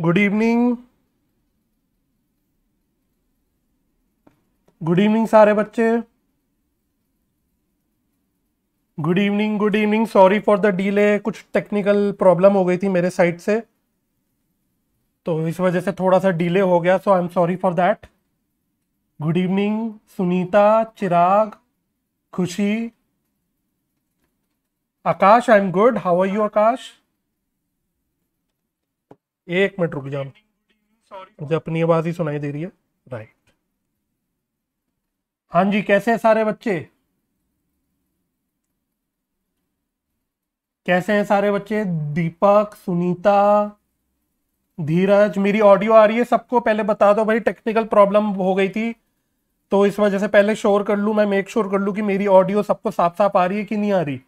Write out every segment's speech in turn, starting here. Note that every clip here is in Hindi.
गुड इवनिंग गुड इवनिंग सारे बच्चे good evening good evening sorry for the delay कुछ टेक्निकल प्रॉब्लम हो गई थी मेरे साइड से तो इस वजह से थोड़ा सा डिले हो गया so I am sorry for that good evening Sunita Chirag Khushi Akash I am good how are you Akash एक मिनट रुक जाओ मुझे अपनी आवाज ही सुनाई दे रही है राइट हाँ जी कैसे हैं सारे बच्चे कैसे हैं सारे बच्चे दीपक सुनीता धीरज मेरी ऑडियो आ रही है सबको पहले बता दो भाई टेक्निकल प्रॉब्लम हो गई थी तो इस वजह से पहले शोर कर लू मैं मेक श्योर कर लू कि मेरी ऑडियो सबको साफ साफ आ रही है कि नहीं आ रही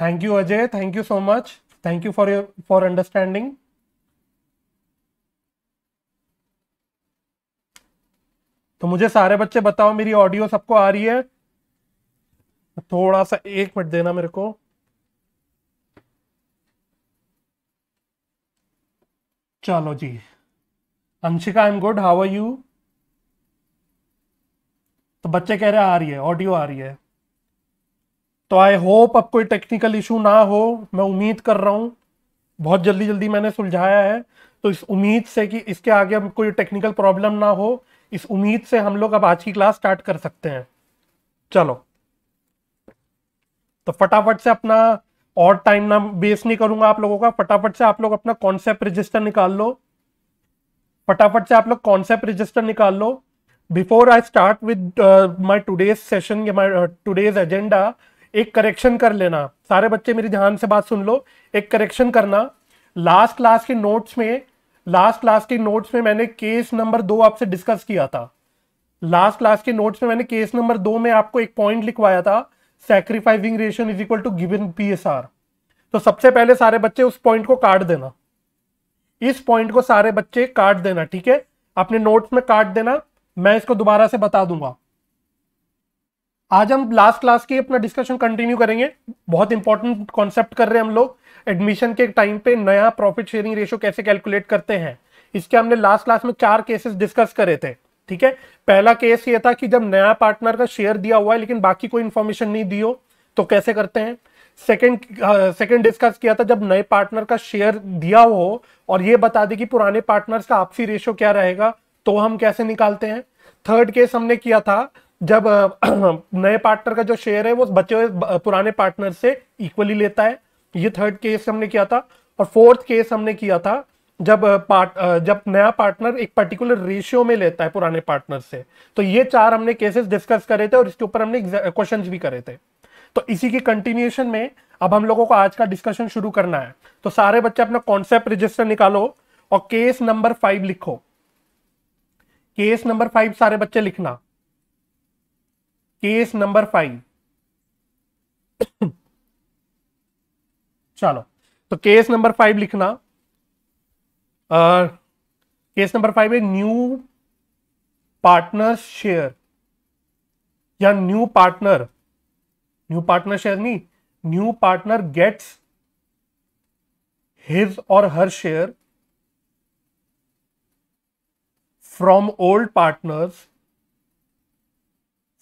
thank you Ajay thank you so much thank you for your for understanding तो मुझे सारे बच्चे बताओ मेरी ऑडियो सबको आ रही है थोड़ा सा एक मिनट देना मेरे को चलो जी Anshika I am good how are you तो बच्चे कह रहे आ रही है ऑडियो आ रही है तो आई होप अब कोई टेक्निकल इशू ना हो मैं उम्मीद कर रहा हूँ बहुत जल्दी जल्दी मैंने सुलझाया है तो इस उम्मीद से कि इसके आगे अब कोई टेक्निकल प्रॉब्लम ना हो इस उम्मीद से हम लोग अब आज की क्लास स्टार्ट कर सकते हैं चलो तो फटाफट से अपना और टाइम ना वेस्ट नहीं करूंगा आप लोगों का फटाफट से आप लोग अपना कॉन्सेप्ट रजिस्टर निकाल लो फटाफट से आप लोग कॉन्सेप्ट रजिस्टर निकाल लो before I start with my today's session my today's agenda एक करेक्शन कर लेना सारे बच्चे मेरी ध्यान से बात सुन लो एक करेक्शन करना लास्ट क्लास के नोट्स में लास्ट क्लास के नोट्स में मैंने केस नंबर दो आपसे डिस्कस किया था लास्ट क्लास के नोट्स में मैंने केस नंबर दो में आपको एक पॉइंट लिखवाया था सेक्रीफाइसिंग रेशन is equal to given P तो सबसे पहले सारे बच्चे उस पॉइंट को काट देना इस पॉइंट को सारे बच्चे काट देना ठीक है अपने नोट्स में काट देना मैं इसको दोबारा से बता दूंगा आज हम लास्ट क्लास की अपना डिस्कशन कंटिन्यू करेंगे बहुत इंपॉर्टेंट कॉन्सेप्ट कर रहे हैं हम लोग एडमिशन के टाइम पे नया प्रॉफिट शेयरिंग रेशियो कैसे कैलकुलेट करते हैं इसके हमने लास्ट क्लास में चार केसेस डिस्कस करे थे ठीक है पहला केस ये था कि जब नया पार्टनर का शेयर दिया हुआ है लेकिन बाकी कोई इन्फॉर्मेशन नहीं दी हो तो कैसे करते हैं सेकेंड सेकंड डिस्कस किया था जब नए पार्टनर का शेयर दिया हो और ये बता दें कि पुराने पार्टनर्स का आपसी रेशियो क्या रहेगा तो हम कैसे निकालते हैं थर्ड केस हमने किया था जब नए पार्टनर का जो शेयर है वो बचे हुए पुराने पार्टनर से इक्वली लेता है ये थर्ड केस हमने किया था और फोर्थ केस हमने किया था जब पार्ट जब नया पार्टनर एक पर्टिकुलर रेशियो में लेता है पुराने पार्टनर से तो ये चार हमने केसेस डिस्कस करे थे और इसके ऊपर हमने क्वेश्चन भी करे थे तो इसी की कंटिन्यूएशन में अब हम लोगों को आज का डिस्कशन शुरू करना है तो सारे बच्चे अपना कॉन्सेप्ट रजिस्टर निकालो और केस नंबर फाइव लिखो केस नंबर फाइव सारे बच्चे लिखना केस नंबर फाइव चलो तो केस नंबर फाइव लिखना आ, केस नंबर फाइव है न्यू पार्टनर शेयर या new partner new partner share नहीं न्यू पार्टनर गेट्स हिज और her share from old partners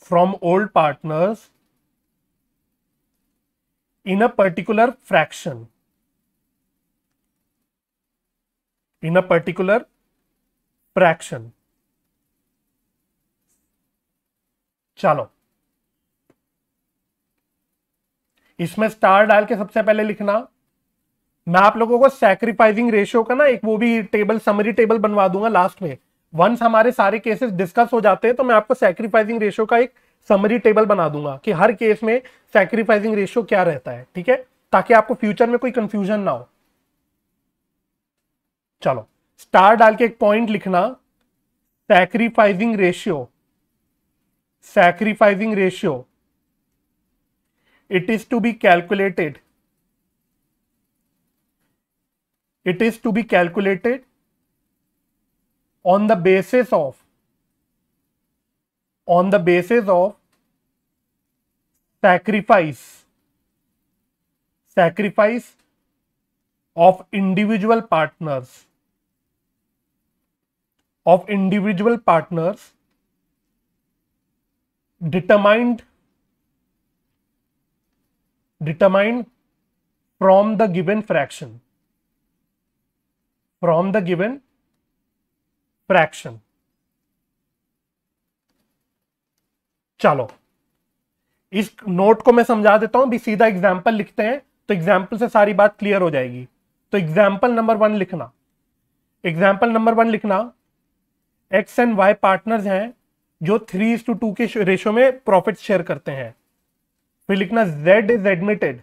from old partners in a particular fraction in a particular fraction चलो इसमें स्टार डाल के सबसे पहले लिखना मैं आप लोगों को सैक्रिफाइसिंग रेशियो का ना एक वो भी टेबल समरी टेबल बनवा दूंगा लास्ट में वंस हमारे सारे केसेस डिस्कस हो जाते हैं तो मैं आपको सैक्रिफाइसिंग रेशियो का एक समरी टेबल बना दूंगा कि हर केस में सैक्रिफाइसिंग रेशियो क्या रहता है ठीक है ताकि आपको फ्यूचर में कोई कंफ्यूजन ना हो चलो स्टार डाल के एक पॉइंट लिखना sacrificing ratio sacrificing ratio it is to be calculated it is to be calculated on the basis of on the basis of sacrifice sacrifice of individual partners of individual partners determined determined from the given fraction from the given fraction चलो इस नोट को मैं समझा देता हूं भी सीधा एग्जाम्पल लिखते हैं तो एग्जाम्पल से सारी बात क्लियर हो जाएगी तो एग्जाम्पल नंबर वन लिखना एग्जाम्पल नंबर वन लिखना एक्स एंड वाई पार्टनर्स हैं जो थ्री इज टू टू के रेशो में प्रॉफिट शेयर करते हैं फिर लिखना Z is admitted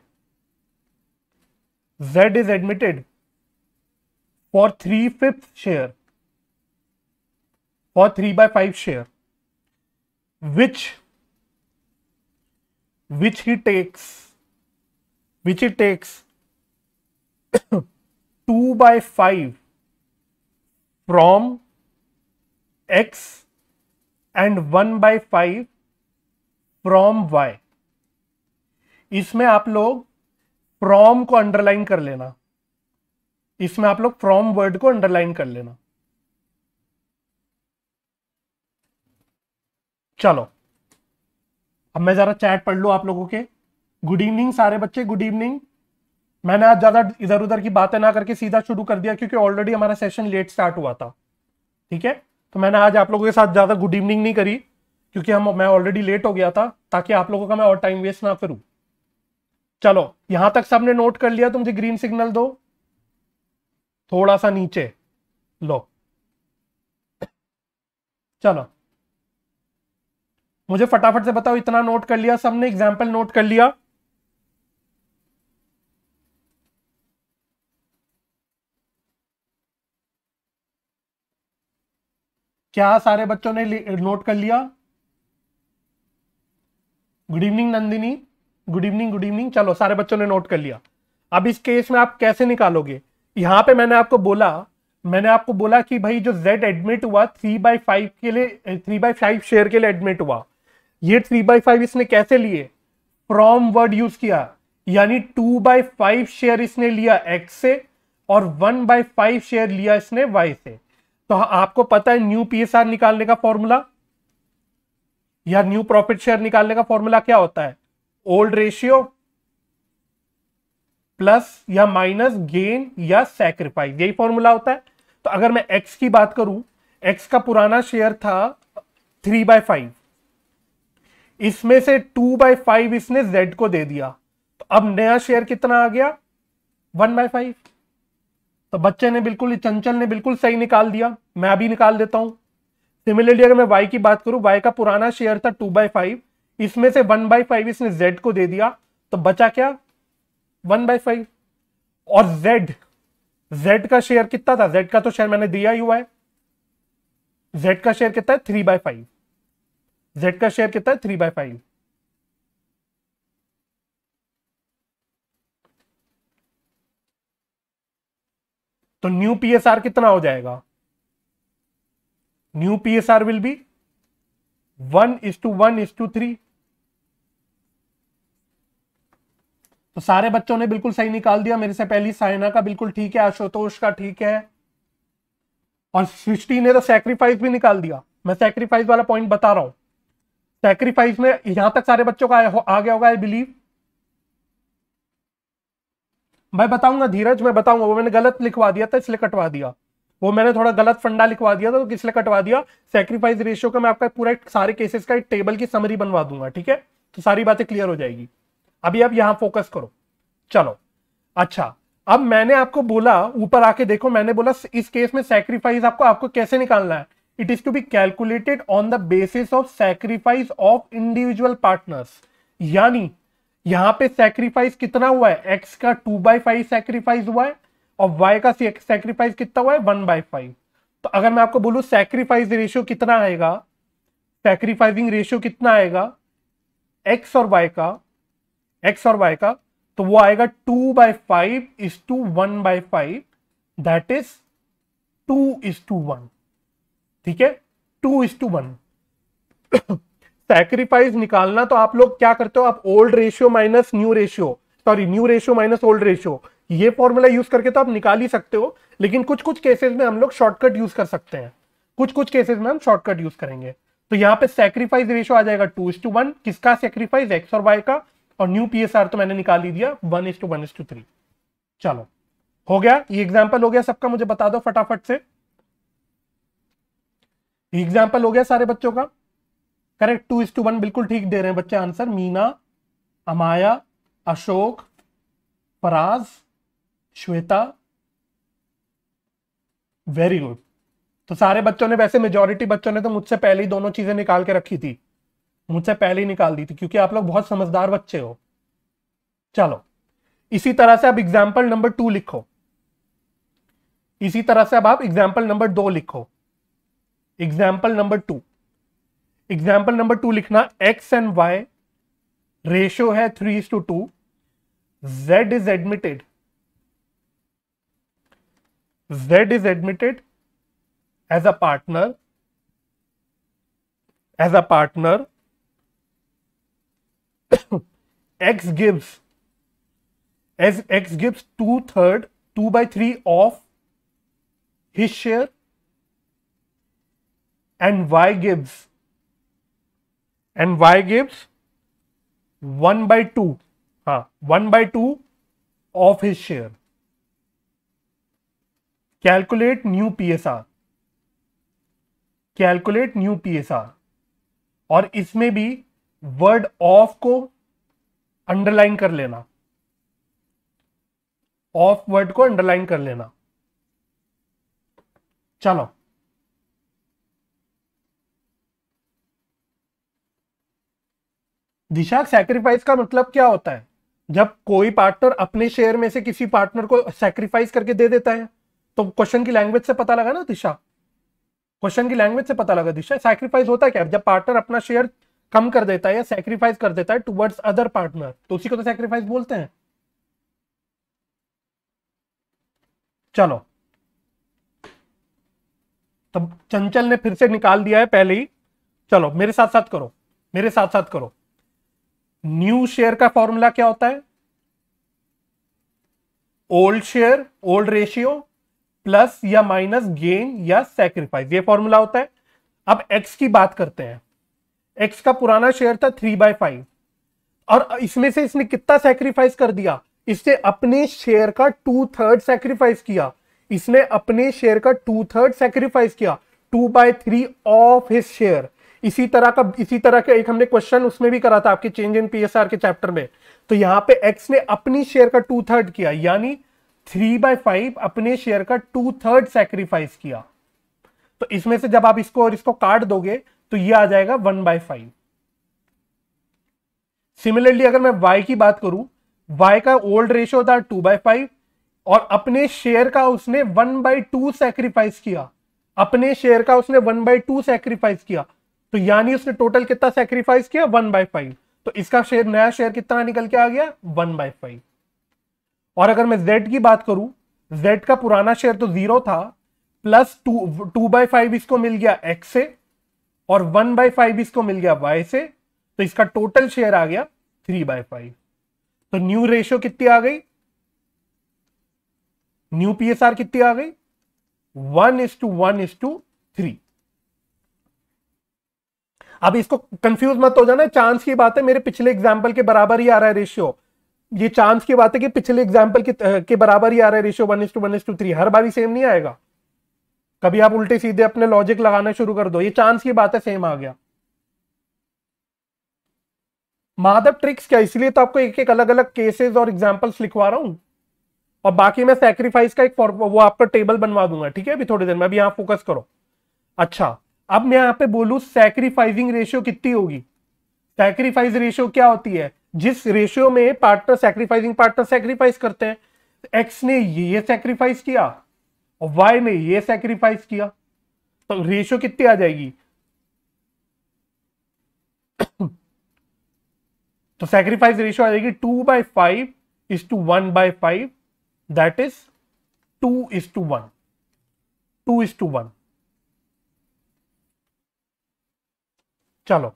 Z is admitted for three fifth share for 3 by 5 share which which he takes which he takes 2 by 5 from x and one by five from Y इसमें आप लोग फ्रॉम को अंडरलाइन कर लेना इसमें आप लोग फ्रॉम वर्ड को अंडरलाइन कर लेना चलो अब मैं जरा चैट पढ़ लू आप लोगों के गुड इवनिंग सारे बच्चे गुड इवनिंग मैंने आज ज्यादा इधर उधर की बातें ना करके सीधा शुरू कर दिया क्योंकि ऑलरेडी हमारा सेशन लेट स्टार्ट हुआ था ठीक है तो मैंने आज आप लोगों के साथ ज्यादा गुड इवनिंग नहीं करी क्योंकि हम मैं ऑलरेडी लेट हो गया था ताकि आप लोगों का मैं और टाइम वेस्ट ना करूं चलो यहां तक सबने नोट कर लिया तो मुझे ग्रीन सिग्नल दो थोड़ा सा नीचे लो चलो मुझे फटाफट से बताओ इतना नोट कर लिया सबने एग्जाम्पल नोट कर लिया क्या सारे बच्चों ने नोट कर लिया good evening Nandini good evening good evening चलो सारे बच्चों ने नोट कर लिया अब इस केस में आप कैसे निकालोगे यहां पे मैंने आपको बोला मैंने आपको बोला कि भाई जो Z एडमिट हुआ थ्री बाई फाइव के लिए थ्री बाई फाइव शेयर के लिए एडमिट हुआ ये थ्री बाई फाइव इसने कैसे लिए फ्रॉम वर्ड यूज किया यानी टू बाई फाइव शेयर इसने लिया एक्स से और वन बाई फाइव शेयर लिया इसने वाई से तो आपको पता है न्यू पीएसआर निकालने का फॉर्मूला या न्यू प्रॉफिट शेयर निकालने का फॉर्मूला क्या होता है ओल्ड रेशियो प्लस या माइनस गेन या सेक्रीफाइस यही फॉर्मूला होता है तो अगर मैं एक्स की बात करूं एक्स का पुराना शेयर था थ्री बाय फाइव इसमें से टू बाई फाइव इसने जेड को दे दिया तो अब नया शेयर कितना आ गया वन बाय फाइव तो बच्चे ने बिल्कुल चंचल ने बिल्कुल सही निकाल दिया मैं अभी निकाल देता हूं सिमिलरली अगर मैं वाई की बात करूं Y का पुराना शेयर था टू बाई फाइव इसमें से वन बाई फाइव इसने जेड को दे दिया तो बचा क्या वन बाई फाइव और जेड जेड का शेयर कितना था जेड का तो शेयर मैंने दिया ही हुआ है जेड का शेयर कितना है थ्री बाय फाइव जेड का शेयर कितना है थ्री बाय फाइव तो न्यू पीएसआर कितना हो जाएगा new PSR will be one is to one is to three तो सारे बच्चों ने बिल्कुल सही निकाल दिया मेरे से पहली साइना का बिल्कुल ठीक है आशुतोष का ठीक है और सृष्टि ने तो सेक्रीफाइस भी निकाल दिया मैं सैक्रिफाइस वाला पॉइंट बता रहा हूं सैक्रीफाइस में यहां तक सारे बच्चों का आ गया होगा आई बिलीव मैं बताऊंगा धीरज मैं बताऊंगा वो मैंने गलत लिखवा दिया था इसलिए कटवा दिया वो मैंने थोड़ा गलत फंडा लिखवा दिया था तो किसलिए कटवा दिया सैक्रीफाइस रेशियो का मैं आपका पूरा सारे केसेस का एक टेबल की समरी बनवा दूंगा ठीक है तो सारी बातें क्लियर हो जाएगी अभी आप यहां फोकस करो चलो अच्छा अब मैंने आपको बोला ऊपर आके देखो मैंने बोला इस केस में सेक्रीफाइस आपको आपको कैसे निकालना है it is to be calculated on the basis of sacrifice of individual partners यानी यहां पे सैक्रिफाइस कितना हुआ है x का टू बाई फाइव सेक्रीफाइस हुआ है और y का सेक्रीफाइस कितना हुआ है वन बाई फाइव तो अगर मैं आपको बोलू सैक्रिफाइस रेशियो कितना आएगा सैक्रिफाइसिंग रेशियो कितना आएगा x और y का x और y का तो वो आएगा two by five is to one by five that is two is to one ठीक है two is to one sacrifice निकालना तो आप लोग क्या करते हो आप old ratio minus new ratio sorry new ratio minus old ratio ये फॉर्मूला यूज करके तो आप निकाल ही सकते हो लेकिन कुछ कुछ केसेस में हम लोग शॉर्टकट यूज कर सकते हैं कुछ कुछ केसेस में हम शॉर्टकट यूज करेंगे तो यहाँ पे सैक्रीफाइस रेशियो आ जाएगा टू इज टू वन किसका सेक्रीफाइस एक्स और वाई का और न्यू आर तो मैंने निकाल ही दिया one is to one is to three चलो हो गया ये एग्जाम्पल हो गया सबका मुझे बता दो फटाफट से एग्जाम्पल हो गया सारे बच्चों का correct two is to one बिल्कुल ठीक दे रहे हैं बच्चे answer Meena Amaya Ashok Faraz Shweta very good तो सारे बच्चों ने वैसे मेजोरिटी बच्चों ने तो मुझसे पहले ही दोनों चीजें निकाल के रखी थी मुझसे पहले ही निकाल दी थी क्योंकि आप लोग बहुत समझदार बच्चे हो चलो इसी तरह से अब एग्जाम्पल नंबर टू लिखो इसी तरह से अब आप एग्जाम्पल नंबर दो लिखो example number two example number two लिखना एक्स एंड वाई रेशियो है three to two z is admitted z is admitted as a partner as a partner x gives as x gives two third two by three of his share and y gives and y gives 1 by 2 हाँ 1 by 2 of his share calculate new psr calculate new psr और इसमें भी वर्ड ऑफ को अंडरलाइन कर लेना ऑफ वर्ड को अंडरलाइन कर लेना चलो दिशा सैक्रिफाइस का मतलब क्या होता है जब कोई पार्टनर अपने शेयर में से किसी पार्टनर को सैक्रिफाइस करके दे देता है तो क्वेश्चन की लैंग्वेज से पता लगा ना दिशा क्वेश्चन की लैंग्वेज से पता लगा दिशा सैक्रिफाइस होता है क्या जब पार्टनर अपना शेयर कम कर देता है या सैक्रिफाइस कर देता है टूवर्ड्स अदर पार्टनर तो उसी को तो सैक्रिफाइस बोलते हैं चलो तब चंचल ने फिर से निकाल दिया है पहले ही चलो मेरे साथ साथ करो मेरे साथ साथ करो न्यू शेयर का फॉर्मूला क्या होता है old share old ratio plus या माइनस गेन या सेक्रीफाइस ये फॉर्मूला होता है अब एक्स की बात करते हैं एक्स का पुराना शेयर था थ्री बाय फाइव और इसमें से इसने कितना सेक्रीफाइस कर दिया इसने अपने शेयर का टू थर्ड सेक्रीफाइस किया इसने अपने शेयर का टू थर्ड सेक्रीफाइस किया two by three of his share इसी तरह का इसी तरह का एक हमने क्वेश्चन उसमें भी करा था आपके चेंज इन पीएसआर के चैप्टर में तो यहाँ पे एक्स ने अपनी शेयर का टू थर्ड किया यानी थ्री बाय फाइव अपने शेयर का टू थर्ड सेक्रीफाइस किया तो इसमें से जब आप इसको और इसको काट दोगे तो ये आ जाएगा वन बाय फाइव सिमिलरली अगर मैं वाई की बात करूं वाई का ओल्ड रेशियो था टू बाय फाइव और अपने शेयर का उसने वन बाई टू सेक्रीफाइस किया अपने शेयर का उसने वन बाय टू सेक्रीफाइस किया तो यानी उसने टोटल कितना सेक्रीफाइस किया वन बाय फाइव तो इसका शेयर नया शेयर कितना निकल के आ गया वन बाय फाइव और अगर मैं जेड की बात करूं जेड का पुराना शेयर तो जीरो था plus two two by five इसको मिल गया एक्स से और वन बाय फाइव इसको मिल गया वाई से तो इसका टोटल शेयर आ गया थ्री बाय फाइव तो न्यू रेशियो कितनी आ गई न्यू पीएसआर कितनी आ गई one is to one is to three अब इसको कंफ्यूज मत हो जाना चांस की बात है मेरे पिछले एग्जाम्पल के बराबर ही आ रहा है रेशियो ये चांस की बात है कि पिछले एग्जाम्पल के, के बराबर ही आ रहा है ratio one is to one to three हर बार ही सेम नहीं आएगा कभी आप उल्टे सीधे अपने लॉजिक लगाना शुरू कर दो ये चांस की बात है सेम आ गया माधव ट्रिक्स क्या इसलिए तो आपको एक एक अलग अलग केसेस और एग्जाम्पल्स लिखवा रहा हूं और बाकी मैं सैक्रिफाइस का एक वो आपका टेबल बनवा दूंगा ठीक है अभी थोड़ी देर में अभी यहां फोकस करो अच्छा अब मैं यहां पे बोलू सैक्रीफाइसिंग रेशियो कितनी होगी सैक्रीफाइस रेशियो क्या होती है जिस रेशियो में पार्टनर सैक्रीफाइसिंग पार्टनर सैक्रीफाइस करते हैं एक्स तो ने ये सैक्रीफाइस किया और वाई ने ये सैक्रीफाइस किया तो रेशियो कितनी आ जाएगी तो सैक्रीफाइस रेशियो आ जाएगी two by five is to one by five that is two is to one two is to one चलो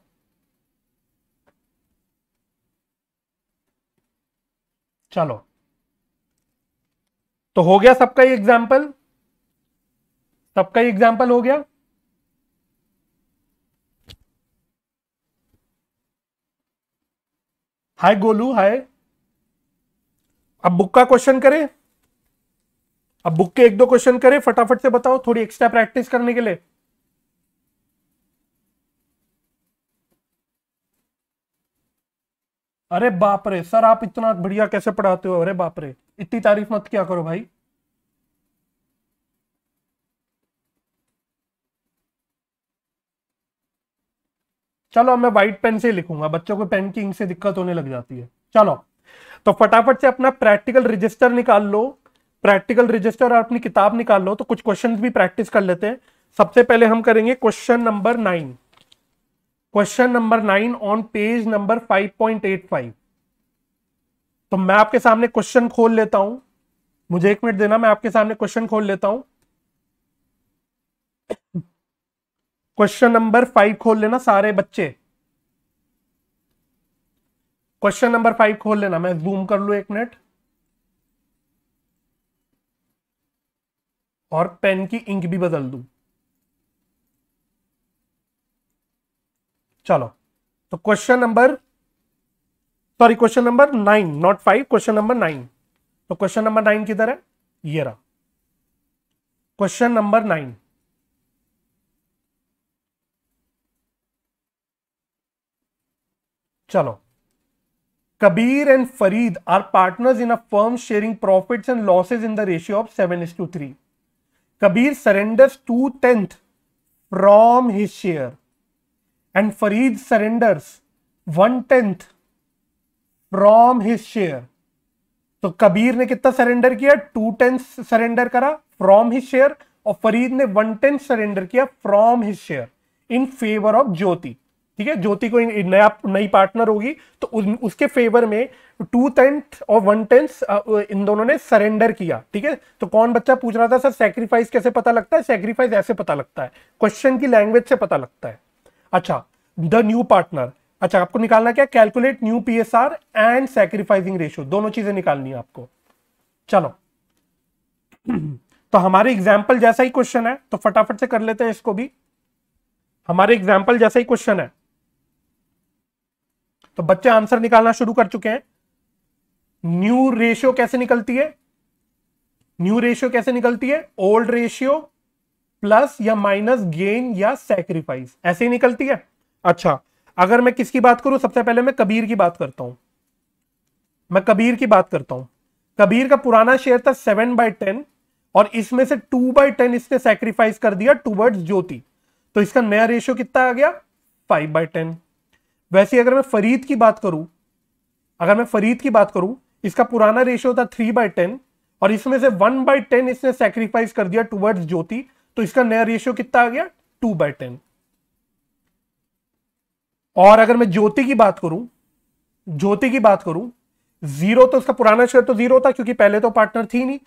चलो तो हो गया सबका ये एग्जाम्पल सबका ये एग्जाम्पल हो गया हाय गोलू हाय अब बुक का क्वेश्चन करें अब बुक के एक दो क्वेश्चन करें फटाफट से बताओ थोड़ी एक्स्ट्रा प्रैक्टिस करने के लिए अरे बाप रे सर आप इतना बढ़िया कैसे पढ़ाते हो अरे बाप रे इतनी तारीफ मत क्या करो भाई चलो मैं व्हाइट पेन से लिखूंगा बच्चों को पेन की इंक से दिक्कत होने लग जाती है चलो तो फटाफट से अपना प्रैक्टिकल रजिस्टर निकाल लो प्रैक्टिकल रजिस्टर और अपनी किताब निकाल लो तो कुछ क्वेश्चंस भी प्रैक्टिस कर लेते हैं सबसे पहले हम करेंगे question number nine question number nine on page number five point eight five तो मैं आपके सामने क्वेश्चन खोल लेता हूं मुझे एक मिनट देना मैं आपके सामने क्वेश्चन खोल लेता हूं क्वेश्चन नंबर फाइव खोल लेना सारे बच्चे क्वेश्चन नंबर फाइव खोल लेना मैं जूम कर लू एक मिनट और पेन की इंक भी बदल दू चलो तो question number sorry question number nine not five question number nine तो क्वेश्चन नंबर नाइन किधर है ये रहा क्वेश्चन नंबर नाइन चलो Kabir and Farid are partners in a firm sharing profits and losses in the ratio of seven is to three Kabir surrenders two tenth from his share and Farid surrenders one tenth from his share तो कबीर ने कितना सरेंडर किया टू टेंथ सरेंडर करा फ्रॉम हिज शेयर और फरीद ने वन टेंथ सरेंडर किया from his share in favour of Jyoti ठीक है ज्योति को नया नई पार्टनर होगी तो उस, उसके फेवर में टू टेंथ और वन टेंथ इन दोनों ने सरेंडर किया ठीक है तो कौन बच्चा पूछ रहा था सर सेक्रीफाइस कैसे पता लगता है सेक्रीफाइस ऐसे पता लगता है क्वेश्चन की लैंग्वेज से पता लगता है अच्छा द न्यू पार्टनर अच्छा आपको निकालना क्या calculate new PSR and sacrificing ratio दोनों चीजें निकालनी है आपको चलो तो हमारे एग्जाम्पल जैसा ही क्वेश्चन है तो फटाफट से कर लेते हैं इसको भी हमारे एग्जाम्पल जैसा ही क्वेश्चन है तो बच्चे आंसर निकालना शुरू कर चुके हैं न्यू रेशियो कैसे निकलती है न्यू रेशियो कैसे निकलती है ओल्ड रेशियो प्लस या माइनस गेन या सेक्रीफाइस ऐसे ही निकलती है अच्छा अगर मैं किसकी बात करूं सबसे पहले मैं कबीर की बात करता हूं मैं कबीर की बात करता हूं कबीर का पुराना शेयर था सेवन बाय टेन और इसमें से टू बाई टेन इसने सेक्रीफाइस कर दिया टूवर्ड्स ज्योति तो इसका नया रेशियो कितना आ गया फाइव बाई टेन वैसे अगर मैं फरीद की बात करूं अगर मैं फरीद की बात करूं इसका पुराना रेशियो था थ्री बाय टेन और इसमें से वन बाय टेन इसने सेक्रीफाइस कर दिया टूवर्ड्स ज्योति तो इसका नया रेशियो कितना आ गया टू बाय टेन और अगर मैं ज्योति की बात करूं ज्योति की बात करूं जीरो तो उसका पुराना शेयर तो जीरो था क्योंकि पहले तो पार्टनर थी नहीं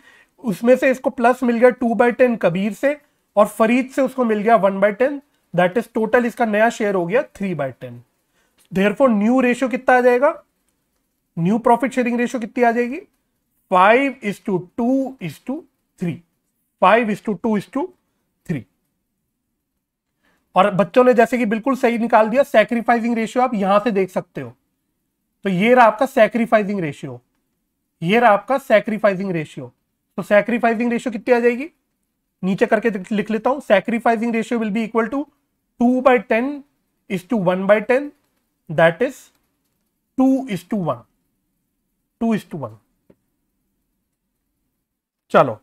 उसमें से इसको प्लस मिल गया टू बाय टेन कबीर से और फरीद से उसको मिल गया one by ten that is total इसका नया शेयर हो गया three by ten there four new ratio कितना आ जाएगा न्यू प्रॉफिट शेयरिंग रेशियो कितनी आ जाएगी five is to two is to three five is to two is to और बच्चों ने जैसे कि बिल्कुल सही निकाल दिया सेक्रीफाइसिंग रेशियो आप यहां से देख सकते हो तो ये रहा आपका सेक्रीफाइसिंग रेशियो ये रहा आपका सेक्रीफाइसिंग रेशियो तो सेक्रीफाइसिंग रेशियो कितनी आ जाएगी नीचे करके लिख लेता हूं sacrificing ratio will be equal to two by ten is to one by ten that is two is to one two is to one चलो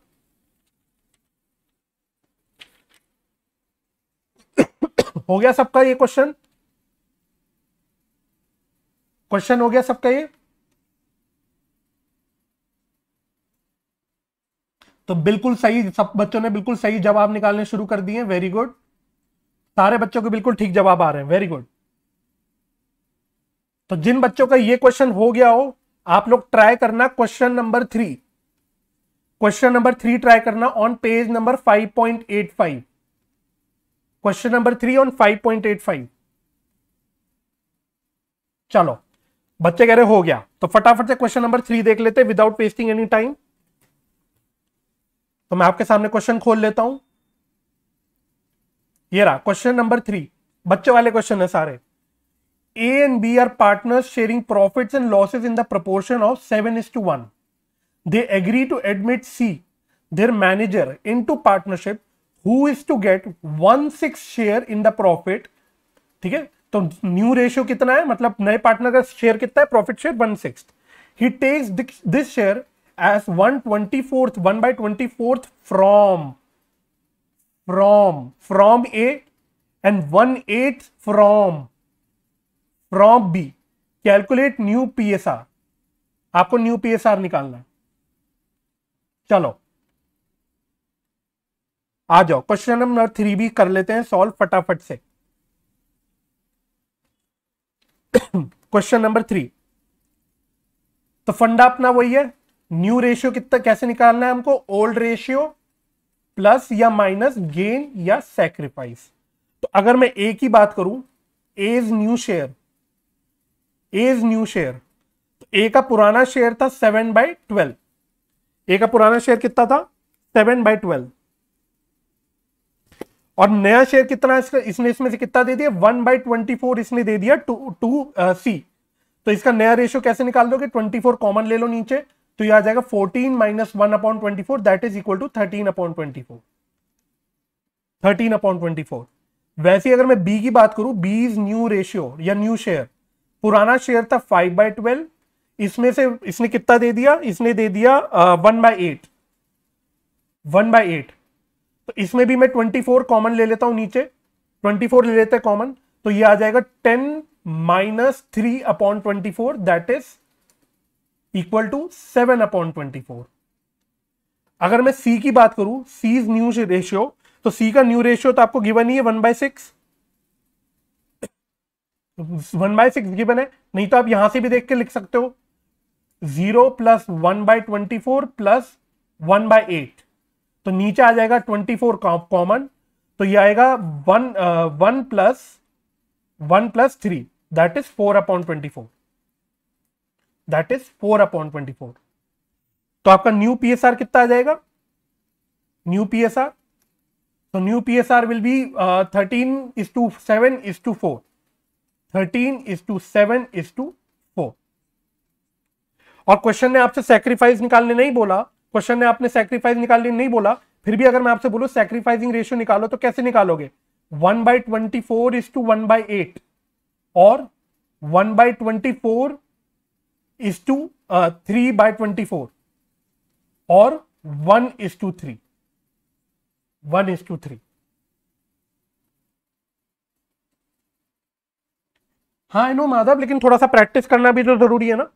हो गया सबका ये क्वेश्चन क्वेश्चन हो गया सबका ये तो बिल्कुल सही सब बच्चों ने बिल्कुल सही जवाब निकालने शुरू कर दिए वेरी गुड सारे बच्चों के बिल्कुल ठीक जवाब आ रहे हैं वेरी गुड तो जिन बच्चों का ये क्वेश्चन हो गया हो आप लोग ट्राई करना question number three question number three try करना on page number five point eight five question number three on five चलो बच्चे कह रहे हो गया तो फटाफट से क्वेश्चन नंबर थ्री देख लेते हैं विदाउट वेस्टिंग एनी टाइम तो मैं आपके सामने क्वेश्चन खोल लेता हूं ये रहा क्वेश्चन नंबर थ्री बच्चे वाले क्वेश्चन है सारे A and B are partners sharing profits and losses in the of seven is to one they agree to admit C their manager into partnership who is to get one six share in the profit ठीक है तो न्यू रेशियो कितना है मतलब नए पार्टनर का शेयर कितना है profit share one six he takes this share as one twenty fourth one by twenty fourth from from from A and one eight from from B calculate new P S R आपको न्यू पी एस आर निकालना है चलो आ जाओ क्वेश्चन नंबर थ्री भी कर लेते हैं सॉल्व फटाफट से क्वेश्चन नंबर थ्री तो फंडा अपना वही है न्यू रेशियो कितना कैसे निकालना है हमको ओल्ड रेशियो प्लस या माइनस गेन या सेक्रीफाइस तो अगर मैं एक ही बात करूं as new share as new share तो ए का पुराना शेयर था सेवन बाई ट्वेल्व ए का पुराना शेयर कितना था सेवन बाई ट्वेल्व और नया शेयर कितना इसने इसमें से कितना दे दिया वन बाई ट्वेंटी फोर इसने दे दिया टू टू सी तो इसका नया रेशियो कैसे निकाल दोगे ट्वेंटी फोर कॉमन ले लो नीचे तो ये आ जाएगा fourteen minus one upon twenty four that is equal to thirteen upon twenty four thirteen upon twenty four वैसे अगर मैं बी की बात करूं बी इज न्यू रेशियो या न्यू शेयर पुराना शेयर था फाइव बाई ट्वेल्व इसमें से इसने कितना दे दिया इसने दे दिया one by eight one by eight तो इसमें भी मैं 24 कॉमन ले लेता हूं नीचे 24 ले लेते हैं कॉमन तो ये आ जाएगा 10 minus three upon twenty four that is equal to seven upon twenty four अगर मैं सी की बात करूं सी इज न्यू रेशियो तो सी का न्यू रेशियो तो आपको गिवन ही है one by six one by six given है नहीं तो आप यहां से भी देख के लिख सकते हो zero plus one by twenty four plus one by eight तो नीचे आ जाएगा ट्वेंटी फोर कॉमन तो ये आएगा one one plus one plus three that is four upon twenty four that is four upon twenty four तो आपका न्यू पीएसआर कितना आ जाएगा न्यू पीएसआर तो new PSR will be thirteen is to seven is to four thirteen is to seven is to four और क्वेश्चन ने आपसे सेक्रीफाइस निकालने नहीं बोला क्वेश्चन ने आपने सेक्रीफाइस ली नहीं बोला फिर भी अगर मैं आपसे बोलू सेक्रीफाइसिंग रेशियो निकालो तो कैसे निकालोगे one by twenty four is to one by eight और one by twenty four is to three by twenty four और one is to three one is to three हाँ नो माधव लेकिन थोड़ा सा प्रैक्टिस करना भी तो जरूरी है ना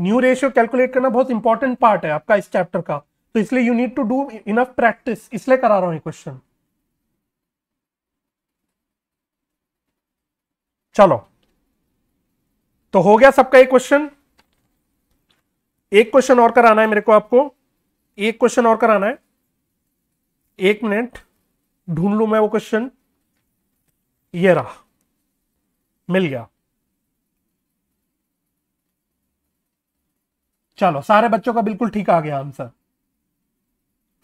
न्यू रेशियो कैलकुलेट करना बहुत इंपॉर्टेंट पार्ट है आपका इस चैप्टर का तो इसलिए you need to do enough practice इसलिए करा रहा हूं क्वेश्चन चलो तो हो गया सबका एक क्वेश्चन एक क्वेश्चन और कराना है मेरे को आपको एक क्वेश्चन और कराना है एक मिनट ढूंढ लू मैं वो क्वेश्चन ये रहा मिल गया चलो सारे बच्चों का बिल्कुल ठीक आ गया आंसर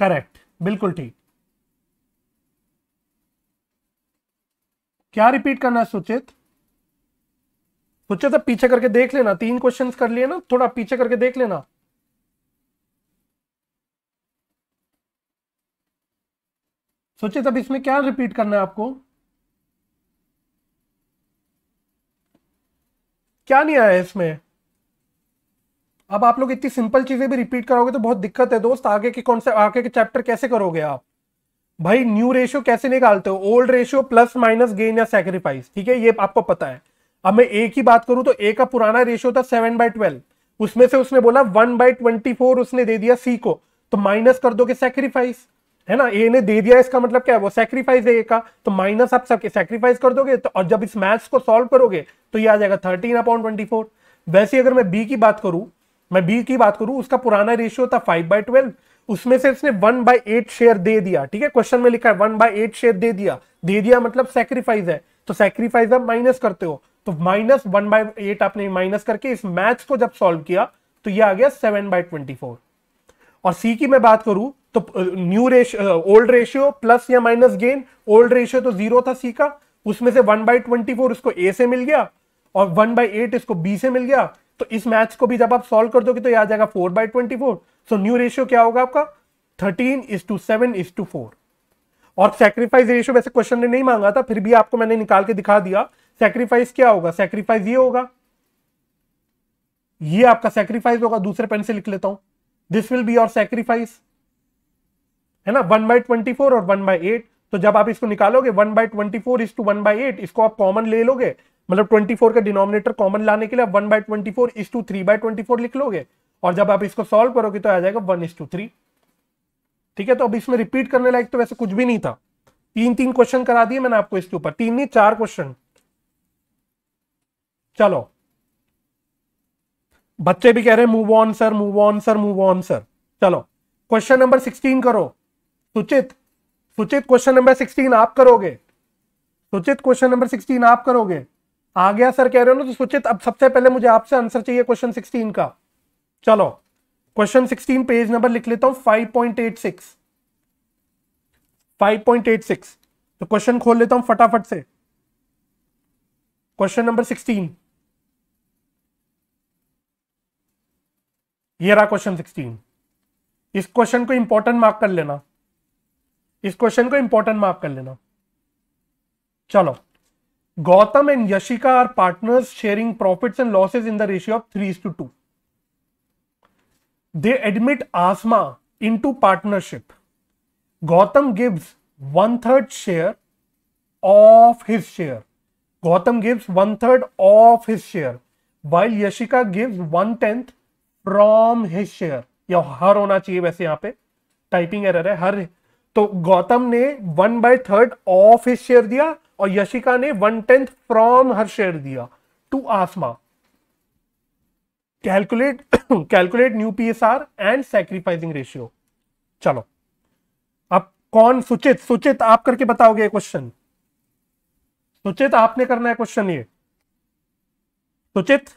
करेक्ट बिल्कुल ठीक क्या रिपीट करना है सुचित सुचित पीछे करके देख लेना तीन क्वेश्चंस कर लिए ना थोड़ा पीछे करके देख लेना सोचे तब इसमें क्या रिपीट करना है आपको क्या नहीं आया इसमें अब आप लोग इतनी सिंपल चीजें भी रिपीट करोगे तो बहुत दिक्कत है दोस्त आगे के से आगे के चैप्टर कैसे करोगे आप भाई न्यू रेशियो कैसे निकालते हो old ratio plus minus gain या सेक्रीफाइस ठीक है ये आपको पता है अब मैं ए की बात करूं तो ए का पुराना रेशियो था सेवन बाई ट्वेल्व उसमें से उसने बोला वन बाय ट्वेंटी फोर उसने दे दिया सी को तो माइनस कर दोगे सेक्रीफाइस है ना ए ने दे दिया इसका मतलब क्या है वो सेक्रीफाइस है ए का तो माइनस आप सबके सेक्रीफाइस कर दोगे तो और जब इस मैथ्स को सॉल्व करोगे तो ये आ जाएगा थर्टीन अपॉन ट्वेंटी फोर वैसे अगर मैं बी की बात करूं मैं बी की बात करूं उसका पुराना रेशियो था फाइव बाई ट्वेल्व उसमें से इसने वन बाई एट शेयर दे दिया ठीक है क्वेश्चन में लिखा है वन बाई एट शेयर दे दिया दे दिया मतलब सेक्रीफाइस है तो सेक्रीफाइस आप माइनस करते हो तो माइनस वन बाई एट आपने माइनस करके इस मैथ्स को जब सॉल्व किया तो ये आ गया सेवन बाई ट्वेंटी फोर और सी की मैं बात करूं तो new ratio old ratio plus या माइनस गेन ओल्ड रेशियो तो जीरो था सी का उसमें से वन बाई ट्वेंटी फोर इसको ए से मिल गया और वन बाई एट इसको बी से मिल गया तो इस मैच को भी जब आप सॉल्व कर दोगे तो ये आ जाएगा four by twenty four so new ratio क्या होगा आपका thirteen is to seven is to four और सेक्रीफाइस रेशियो वैसे क्वेश्चन ने नहीं मांगा था फिर भी आपको मैंने निकाल के दिखा दिया सेक्रीफाइस क्या होगा सेक्रीफाइस ये होगा ये आपका सेक्रीफाइस होगा दूसरे पेन से लिख लेता हूं this will be your sacrifice है ना वन बाय ट्वेंटी फोर और वन बाय एट तो जब आप इसको निकालोगे one by twenty four is to one by eight इसको आप कॉमन ले लोगे मतलब 24 का डिनोमिनेटर कॉमन लाने के लिए आप 1 twenty four is to three by twenty four लिख लोगे और जब आप इसको सॉल्व करोगे तो आ जाएगा वन इस टू थ्री ठीक है तो अब इसमें रिपीट करने लायक तो वैसे कुछ भी नहीं था तीन तीन क्वेश्चन करा दिए मैंने आपको इसके ऊपर तीन नहीं चार क्वेश्चन चलो बच्चे भी कह रहे हैं move on sir move on sir move on sir चलो क्वेश्चन नंबर सिक्सटीन करो सुचित सुचित क्वेश्चन नंबर सिक्सटीन आप करोगे सुचित क्वेश्चन नंबर सिक्सटीन आप करोगे आ गया सर कह रहे हो ना तो सुचित अब सबसे पहले मुझे आपसे आंसर चाहिए क्वेश्चन 16 का चलो क्वेश्चन 16 पेज नंबर लिख लेता हूं 5.86 5.86 तो क्वेश्चन खोल लेता हूं फटाफट से क्वेश्चन नंबर 16 ये रहा क्वेश्चन 16 इस क्वेश्चन को इंपॉर्टेंट मार्क कर लेना इस क्वेश्चन को इंपॉर्टेंट मार्क कर लेना चलो Gotham and Yashika are partners sharing profits and losses in the ratio of 3 to 2. They admit Asma into partnership. Gotham gives one third share of his share. Gotham gives one third of his share, while Yashika gives one tenth from his share. या हर होना चाहिए वैसे यहाँ पे टाइपिंग एरर है हर तो गौतम ने one by third of his share दिया और यशिका ने one tenth from her share दिया to Asma calculate calculate new R and sacrificing ratio चलो अब कौन सुचित सुचित आप करके बताओगे क्वेश्चन सुचित आपने करना है क्वेश्चन ये सुचित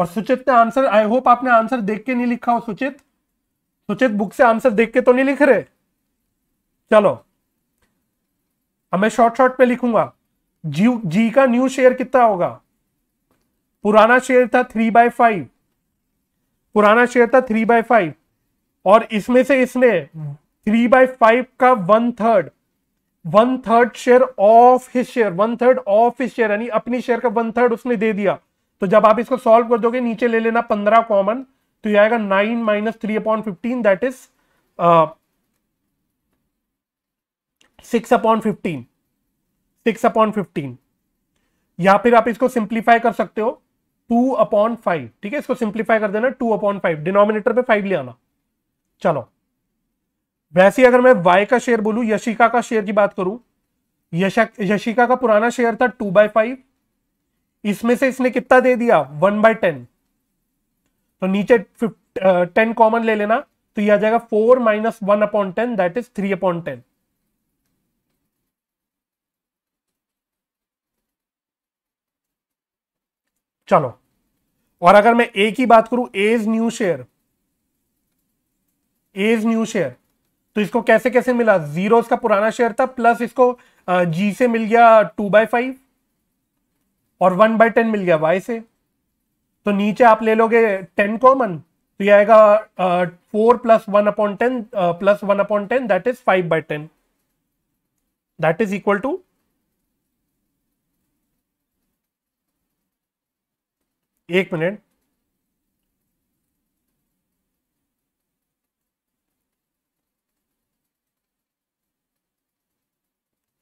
और सुचित ने आंसर आई होप आपने आंसर देख के नहीं लिखा हो सुचित सुचित बुक से आंसर देख के तो नहीं लिख रहे चलो अब मैं शॉर्ट शॉर्ट पे लिखूंगा जी जी का न्यू शेयर कितना होगा पुराना शेयर था थ्री बाय फाइव पुराना शेयर था थ्री बाय फाइव और इसमें से इसने थ्री बाय फाइव का one third one third share of his share one third of his share यानी अपनी शेयर का वन थर्ड उसने दे दिया तो जब आप इसको सॉल्व कर दोगे नीचे ले लेना पंद्रह कॉमन तो ये आएगा nine minus three upon fifteen that is six upon fifteen six upon fifteen या फिर आप इसको सिंप्लीफाई कर सकते हो टू अपॉन फाइव ठीक है इसको सिंप्लीफाई कर देना टू अपॉन फाइव डिनोमिनेटर पे फाइव ले आना चलो वैसे अगर मैं वाई का शेयर बोलू यशिका का शेयर की बात करूं यशिका का पुराना शेयर था टू बाय फाइव इसमें से इसने कितना दे दिया वन बाय टेन तो नीचे टेन कॉमन ले लेना तो यह आ जाएगा four minus one upon ten that is three upon ten चलो और अगर मैं ए की बात करूं as new share as new share तो इसको कैसे कैसे मिला जीरो इसका पुराना शेयर था प्लस इसको जी से मिल गया टू बाय फाइव और वन बाय टेन मिल गया वाई से तो नीचे आप ले लोगे टेन कॉमन तो ये आएगा four plus one upon ten plus one upon ten that is five by ten that is equal to एक minute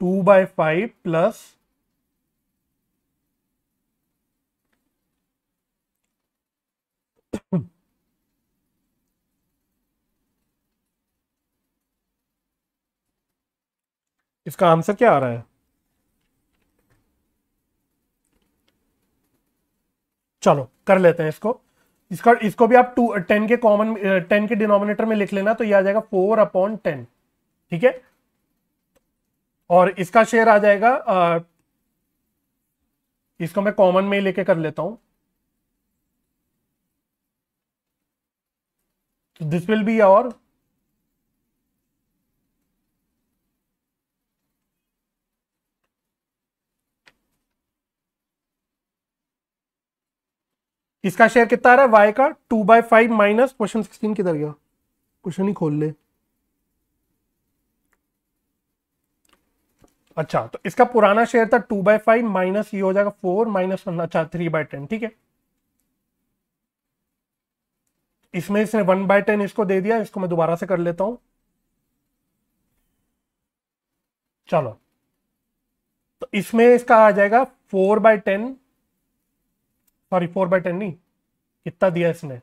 two by five plus इसका आंसर क्या आ रहा है चलो कर लेते हैं इसको इसका इसको भी आप टू टेन के कॉमन टेन के डिनोमिनेटर में लिख लेना तो ये आ जाएगा फोर अपॉन टेन ठीक है और इसका शेयर आ जाएगा आ, इसको मैं कॉमन में ही लेके कर लेता हूं दिस विल बी और इसका शेयर कितना आ रहा है वाई का two by five minus question sixteen किधर गया क्वेश्चन ही खोल ले अच्छा तो इसका पुराना शेयर था टू बाई फाइव माइनस ये हो जाएगा फोर माइनस अच्छा थ्री बाय टेन ठीक है इसमें इसने वन बाय टेन इसको दे दिया इसको मैं दोबारा से कर लेता हूं चलो तो इसमें इसका आ जाएगा four by ten sorry four by ten नहीं कितना दिया इसने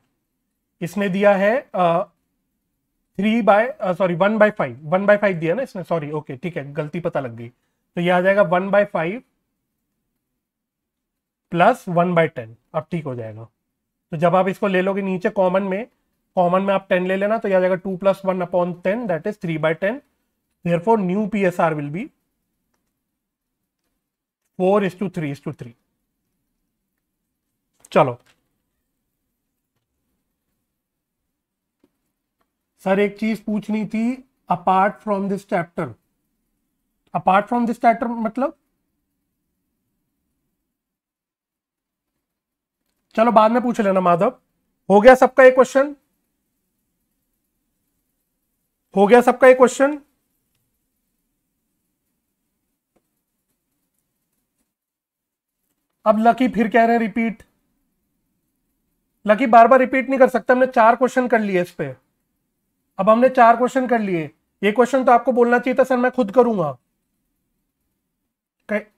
इसने दिया है three by sorry one by five one by five दिया ना इसने सॉरी ओके ठीक है गलती पता लग गई तो ये आ जाएगा one by five plus one by ten अब ठीक हो जाएगा तो जब आप इसको ले लोगे नीचे कॉमन में कॉमन में आप टेन ले लेना तो यह आ जाएगा two plus one upon ten that is three by ten therefore new P S R will be four is to three is to three चलो सर एक चीज पूछनी थी apart from this chapter apart from this chapter मतलब चलो बाद में पूछ लेना माधव हो गया सबका एक क्वेश्चन हो गया सबका एक क्वेश्चन अब लकी फिर कह रहे हैं रिपीट लकी बार बार रिपीट नहीं कर सकता हमने चार क्वेश्चन कर लिए इस पे अब हमने चार क्वेश्चन कर लिए ये क्वेश्चन तो आपको बोलना चाहिए था सर मैं खुद करूंगा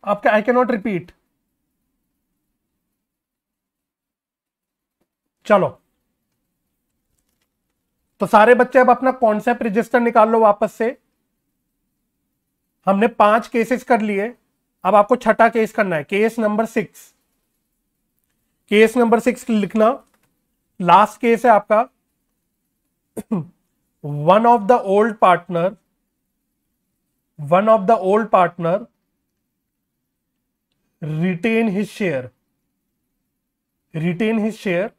आपका आई कैन नॉट रिपीट चलो तो सारे बच्चे अब अपना कॉन्सेप्ट रजिस्टर निकाल लो वापस से हमने पांच केसेस कर लिए अब आपको छठा केस करना है case number six case number six लिखना लास्ट केस है आपका one of the old partner one of the old partner retain his share retain his share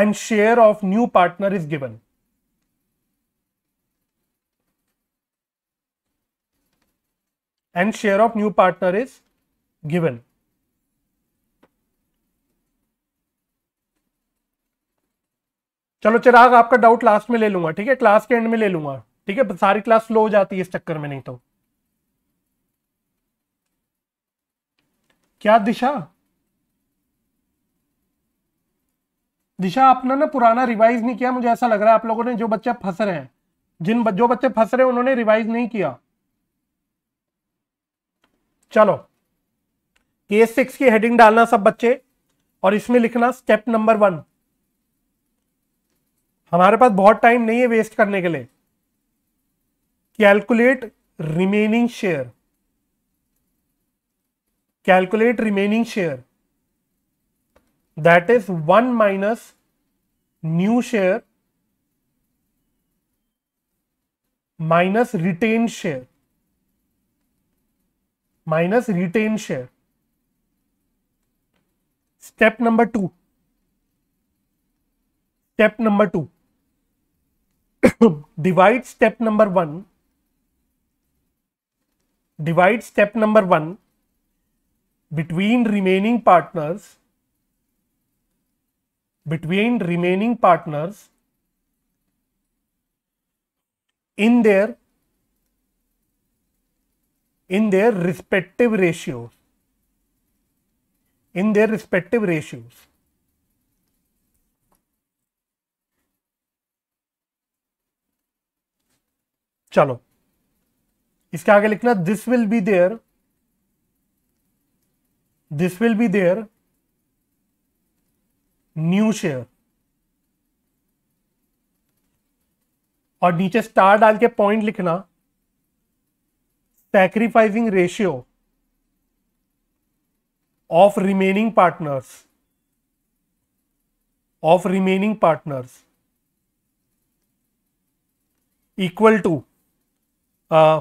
and share of new partner is given and share of new partner is given चलो चिराग आपका डाउट लास्ट में ले लूंगा ठीक है क्लास के एंड में ले लूंगा ठीक है सारी क्लास स्लो हो जाती है इस चक्कर में नहीं तो क्या दिशा दिशा आपने ना पुराना रिवाइज नहीं किया मुझे ऐसा लग रहा है आप लोगों ने जो बच्चे फंस रहे हैं जिन जो बच्चे फंस रहे हैं उन्होंने रिवाइज नहीं किया चलो केस सिक्स की हेडिंग डालना सब बच्चे और इसमें लिखना स्टेप नंबर वन हमारे पास बहुत टाइम नहीं है वेस्ट करने के लिए calculate remaining share calculate remaining share that is one minus new share minus retain share minus retain share step number two step number two divide step number 1 divide step number 1 between remaining partners between remaining partners in their in their respective ratios in their respective ratios चलो इसके आगे लिखना this will be their this will be their new share और नीचे स्टार डाल के पॉइंट लिखना sacrificing ratio of remaining partners of remaining partners equal to uh,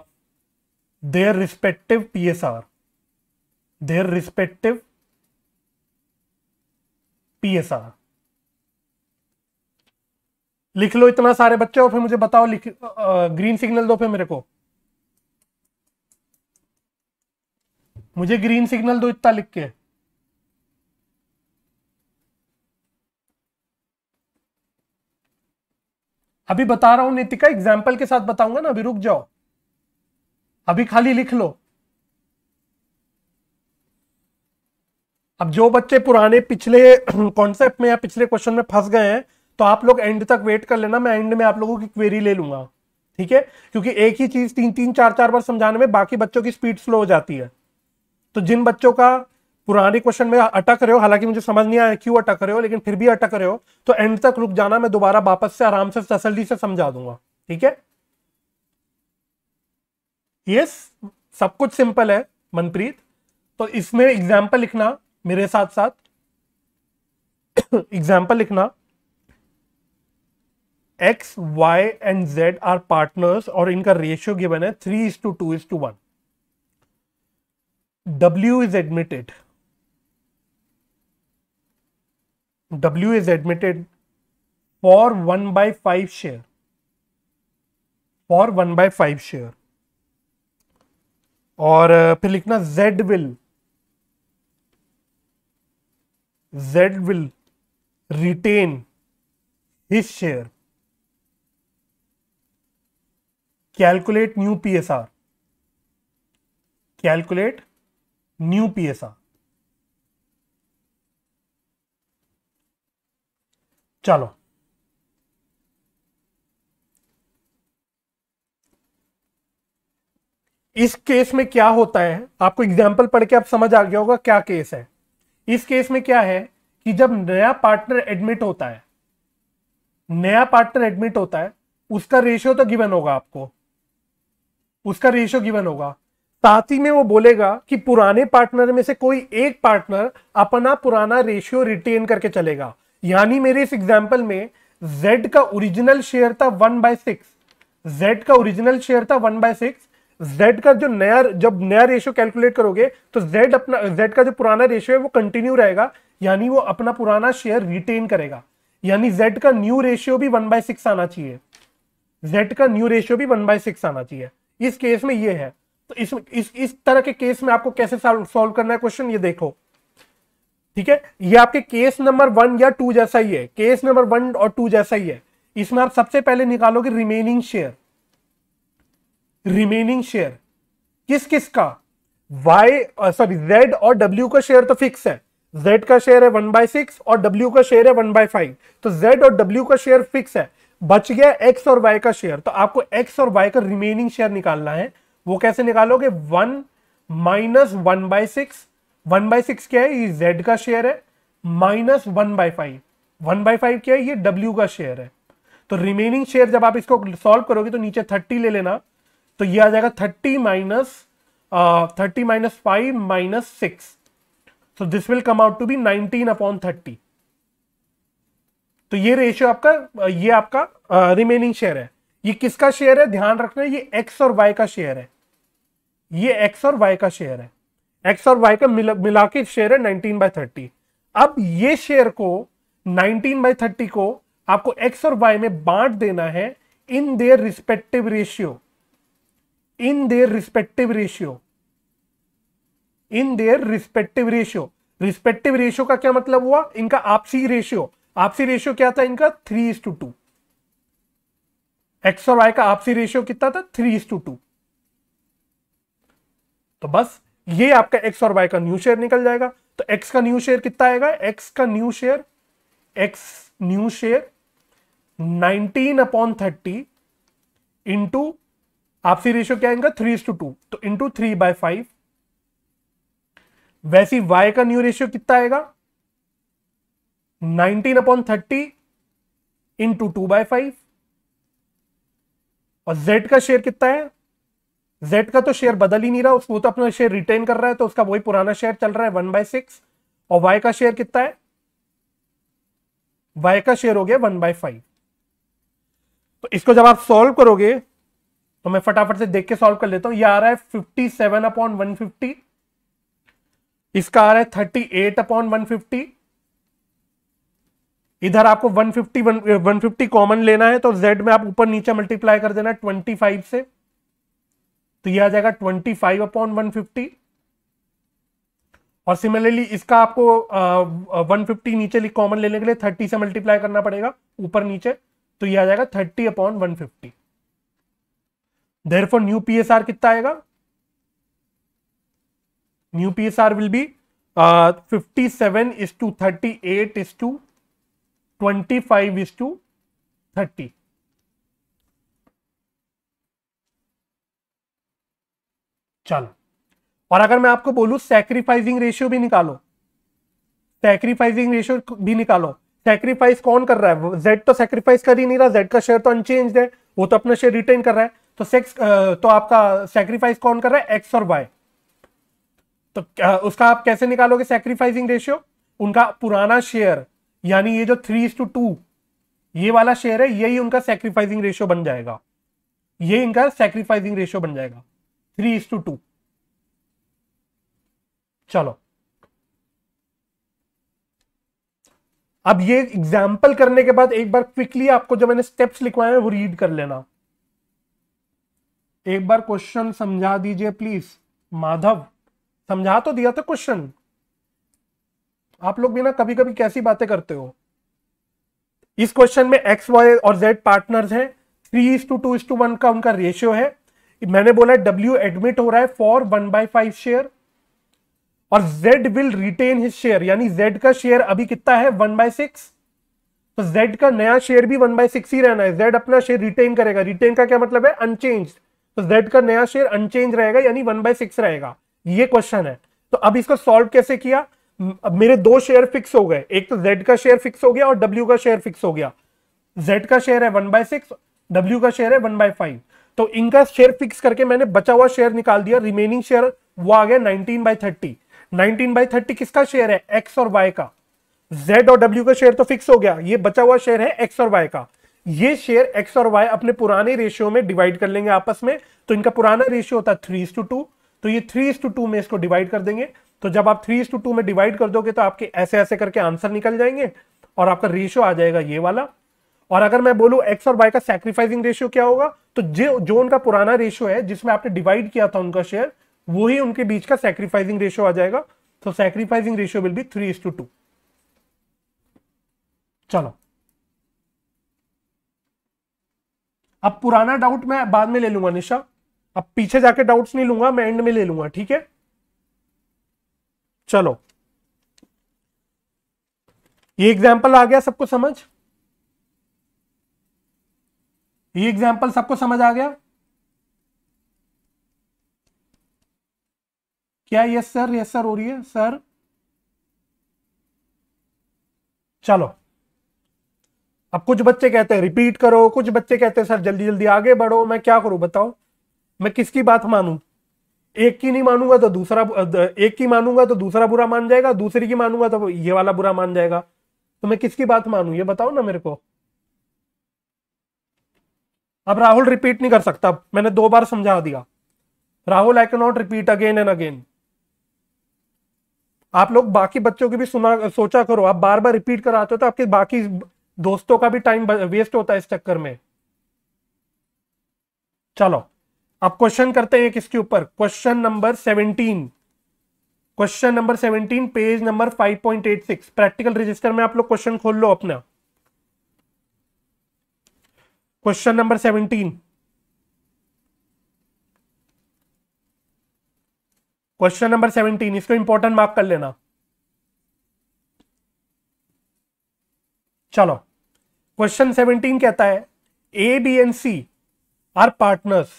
their respective PSR, their respective PSR. लिख लो इतना सारे बच्चे और फिर मुझे बताओ लिख ग्रीन uh, सिग्नल दो फिर मेरे को मुझे ग्रीन सिग्नल दो इतना लिख के अभी बता रहा हूं नीतिका एग्जाम्पल के साथ बताऊंगा ना अभी रुक जाओ अभी खाली लिख लो अब जो बच्चे पुराने पिछले कॉन्सेप्ट में या पिछले क्वेश्चन में फंस गए हैं तो आप लोग एंड तक वेट कर लेना मैं एंड में आप लोगों की क्वेरी ले लूंगा ठीक है क्योंकि एक ही चीज तीन तीन चार चार बार समझाने में बाकी बच्चों की स्पीड स्लो हो जाती है तो जिन बच्चों का पुराने क्वेश्चन में अटक रहे हो हालांकि मुझे समझ नहीं आया क्यों अटक रहे हो लेकिन फिर भी अटक रहे हो तो एंड तक रुक जाना मैं दोबारा वापस से आराम से तसली से समझा दूंगा ठीक है यस सब कुछ सिंपल है मनप्रीत तो इसमें एग्जाम्पल लिखना मेरे साथ साथ एग्जाम्पल लिखना X Y and Z are partners और इनका रेशियो गिवन है three is to two is to one W is admitted W is admitted for one by five share for one by five share और फिर लिखना Z will Z will retain his share calculate new PSR calculate new PSR चलो इस केस में क्या होता है आपको एग्जाम्पल पढ़ के आप समझ आ गया होगा क्या केस है इस केस में क्या है कि जब नया पार्टनर एडमिट होता है नया पार्टनर एडमिट होता है उसका रेशियो तो गिवन होगा आपको उसका रेशियो गिवन होगा साथ ही में वो बोलेगा कि पुराने पार्टनर में से कोई एक पार्टनर अपना पुराना रेशियो रिटेन करके चलेगा यानी मेरे इस एग्जाम्पल में जेड का ओरिजिनल शेयर था वन बाय सिक्स जेड का ओरिजिनल शेयर था वन बाय सिक्स z का जो नया जब नया रेशियो कैलकुलेट करोगे तो z अपना z का जो पुराना रेशियो है वो कंटिन्यू रहेगा यानी वो अपना पुराना शेयर रिटेन करेगा यानी z का न्यू रेशियो भी वन बाय सिक्स आना चाहिए z का न्यू रेशियो भी वन बाय सिक्स आना चाहिए इस केस में ये है तो इस इस इस तरह के केस में आपको कैसे सॉल्व करना है क्वेश्चन ये देखो ठीक है ये आपके केस नंबर वन या टू जैसा ही है केस नंबर वन और टू जैसा ही है इसमें आप सबसे पहले निकालोगे रिमेनिंग शेयर रिमेनिंग शेयर किस किस का वाई सॉरी जेड और डब्ल्यू का शेयर तो फिक्स है जेड का शेयर है वन बाय सिक्स और डब्ल्यू का शेयर है वन बाय फाइव तो जेड और डब्ल्यू का शेयर फिक्स है बच गया एक्स और वाई का शेयर तो आपको एक्स और वाई का रिमेनिंग शेयर निकालना है वो कैसे निकालोगे one minus one by six one by six क्या है ये जेड का शेयर है minus one by five one by five क्या है ये डब्ल्यू का शेयर है तो रिमेनिंग शेयर जब आप इसको सॉल्व करोगे तो नीचे थर्टी ले लेना तो ये आ जाएगा thirty minus thirty minus five minus six so this will come out to be nineteen upon thirty तो ये रेशियो आपका ये आपका रिमेनिंग शेयर है ये किसका शेयर है ध्यान रखना ये एक्स और वाई का शेयर है ये एक्स और वाई का शेयर है एक्स और वाई का मिला, मिला के शेयर है 19 बाय थर्टी अब ये शेयर को 19 बाय थर्टी को आपको एक्स और वाई में बांट देना है in their respective ratio in their respective ratio in their respective ratio respective ratio का क्या मतलब हुआ इनका आपसी रेशियो आपसी रेशियो क्या था इनका three is to two X और वाई का आपसी रेशियो कितना था थ्री इज टू टू तो बस ये आपका एक्स और वाई का न्यू शेयर निकल जाएगा तो एक्स का न्यू शेयर कितना आएगा एक्स का new share X new share nineteen upon thirty into आपसी रेशियो क्या आएगा थ्री टू टू तो इंटू थ्री बाय फाइव वैसी y का न्यू रेशियो कितना आएगा 19 upon thirty into two by five और z का शेयर कितना है z का तो शेयर बदल ही नहीं रहा उसको तो अपना शेयर रिटेन कर रहा है तो उसका वही पुराना शेयर चल रहा है वन बाय सिक्स और y का शेयर कितना है y का शेयर हो गया वन बाय फाइव तो इसको जब आप सॉल्व करोगे तो मैं फटाफट से देख के सॉल्व कर लेता हूं ये आ रहा है fifty seven upon one fifty इसका आ रहा है thirty eight upon one fifty इधर आपको 150 150 कॉमन लेना है तो z में आप ऊपर नीचे मल्टीप्लाई कर देना 25 से तो ये आ जाएगा 25 फाइव अपॉन वन और सिमिलरली इसका आपको uh, 150 नीचे कॉमन लेने के लिए 30 से मल्टीप्लाई करना पड़ेगा ऊपर नीचे तो ये आ जाएगा 30 upon one fifty therefore new P S R कितना आएगा new P S R will be fifty seven is to thirty eight is to twenty five is to thirty चलो और अगर मैं आपको बोलू सैक्रीफाइसिंग रेशियो भी निकालो सैक्रीफाइसिंग रेशियो भी निकालो सैक्रीफाइस कौन कर रहा है जेड तो सैक्रीफाइस कर ही नहीं रहा जेड का शेयर तो अनचेंज है वो तो अपना शेयर रिटेन कर रहा है तो सेक्स तो आपका सेक्रीफाइस कौन कर रहा है एक्स और वाई तो उसका आप कैसे निकालोगे सेक्रीफाइसिंग रेशियो उनका पुराना शेयर यानी ये जो थ्री टू टू ये वाला शेयर है यही उनका सेक्रीफाइसिंग रेशियो बन जाएगा ये इनका सेक्रीफाइसिंग रेशियो बन जाएगा थ्री टू टू चलो अब ये एग्जाम्पल करने के बाद एक बार क्विकली आपको जो मैंने स्टेप्स लिखवाए हैं वो रीड कर लेना एक बार क्वेश्चन समझा दीजिए प्लीज माधव समझा तो दिया था क्वेश्चन आप लोग भी ना कभी कभी कैसी बातें करते हो इस क्वेश्चन में एक्स वाई और जेड पार्टनर्स हैं three is to two is to one का उनका रेशियो है मैंने बोला डब्ल्यू एडमिट हो रहा है for one by five share और Z will retain his share यानी जेड का शेयर अभी कितना है वन बाय सिक्स तो जेड का नया शेयर भी वन बाय सिक्स ही रहना है जेड अपना शेयर रिटेन करेगा रिटेन का क्या मतलब है अनचेंज्ड तो जेड का नया शेयर अनचेंज रहेगा यानी वन बाय सिक्स रहेगा ये क्वेश्चन है तो अब इसको सॉल्व कैसे किया अब मेरे दो शेयर फिक्स हो गए एक तो जेड का शेयर फिक्स हो गया और डब्ल्यू का शेयर फिक्स हो गया जेड का शेयर है वन बाय सिक्स डब्ल्यू का शेयर है वन बाय फाइव तो इनका शेयर फिक्स करके मैंने बचा हुआ शेयर निकाल दिया रिमेनिंग शेयर वो आ गया nineteen by thirty nineteen by thirty किसका शेयर है एक्स और वाई का जेड और डब्ल्यू का शेयर तो फिक्स हो गया ये बचा हुआ शेयर है एक्स और वाई का ये शेयर एक्स और वाई अपने पुराने रेशियो में डिवाइड कर लेंगे आपस में तो इनका पुराना रेशियो होता है थ्री टू टू तो ये थ्री टू टू में इसको डिवाइड कर देंगे तो जब आप थ्री टू टू में डिवाइड कर दोगे तो आपके ऐसे ऐसे करके आंसर निकल जाएंगे और आपका रेशियो आ जाएगा ये वाला और अगर मैं बोलूं एक्स और वाई का सेक्रीफाइसिंग रेशियो क्या होगा तो जो जो उनका पुराना रेशियो है जिसमें आपने डिवाइड किया था उनका शेयर वही उनके बीच का सेक्रीफाइसिंग रेशियो आ जाएगा तो sacrificing ratio will be three to two चलो अब पुराना डाउट मैं बाद में ले लूंगा निशा अब पीछे जाके डाउट्स नहीं लूंगा मैं एंड में ले लूंगा ठीक है चलो ये एग्जाम्पल आ गया सबको समझ ये एग्जाम्पल सबको समझ आ गया क्या यस सर यस सर हो रही है सर चलो अब कुछ बच्चे कहते हैं रिपीट करो कुछ बच्चे कहते हैं सर जल्दी जल्दी आगे बढ़ो मैं क्या करूं बताओ मैं किसकी बात मानू एक की नहीं मानूंगा तो दूसरा एक की मानूंगा तो दूसरा बुरा मान जाएगा दूसरी की मानूंगा तो ये वाला बुरा मान जाएगा तो मैं किसकी बात मानू ये बताओ ना मेरे को अब राहुल रिपीट नहीं कर सकता मैंने दो बार समझा दिया Rahul I can not repeat again and again आप लोग बाकी बच्चों की भी सुना सोचा करो आप बार बार रिपीट कराते हो तो आपके बाकी दोस्तों का भी टाइम वेस्ट होता है इस चक्कर में चलो अब क्वेश्चन करते हैं किसके ऊपर question number seventeen question number seventeen page number five point eight six practical register में आप लोग क्वेश्चन खोल लो अपना question number seventeen question number seventeen इसको इंपॉर्टेंट मार्क कर लेना चलो क्वेश्चन सेवनटीन कहता है A B and C are partners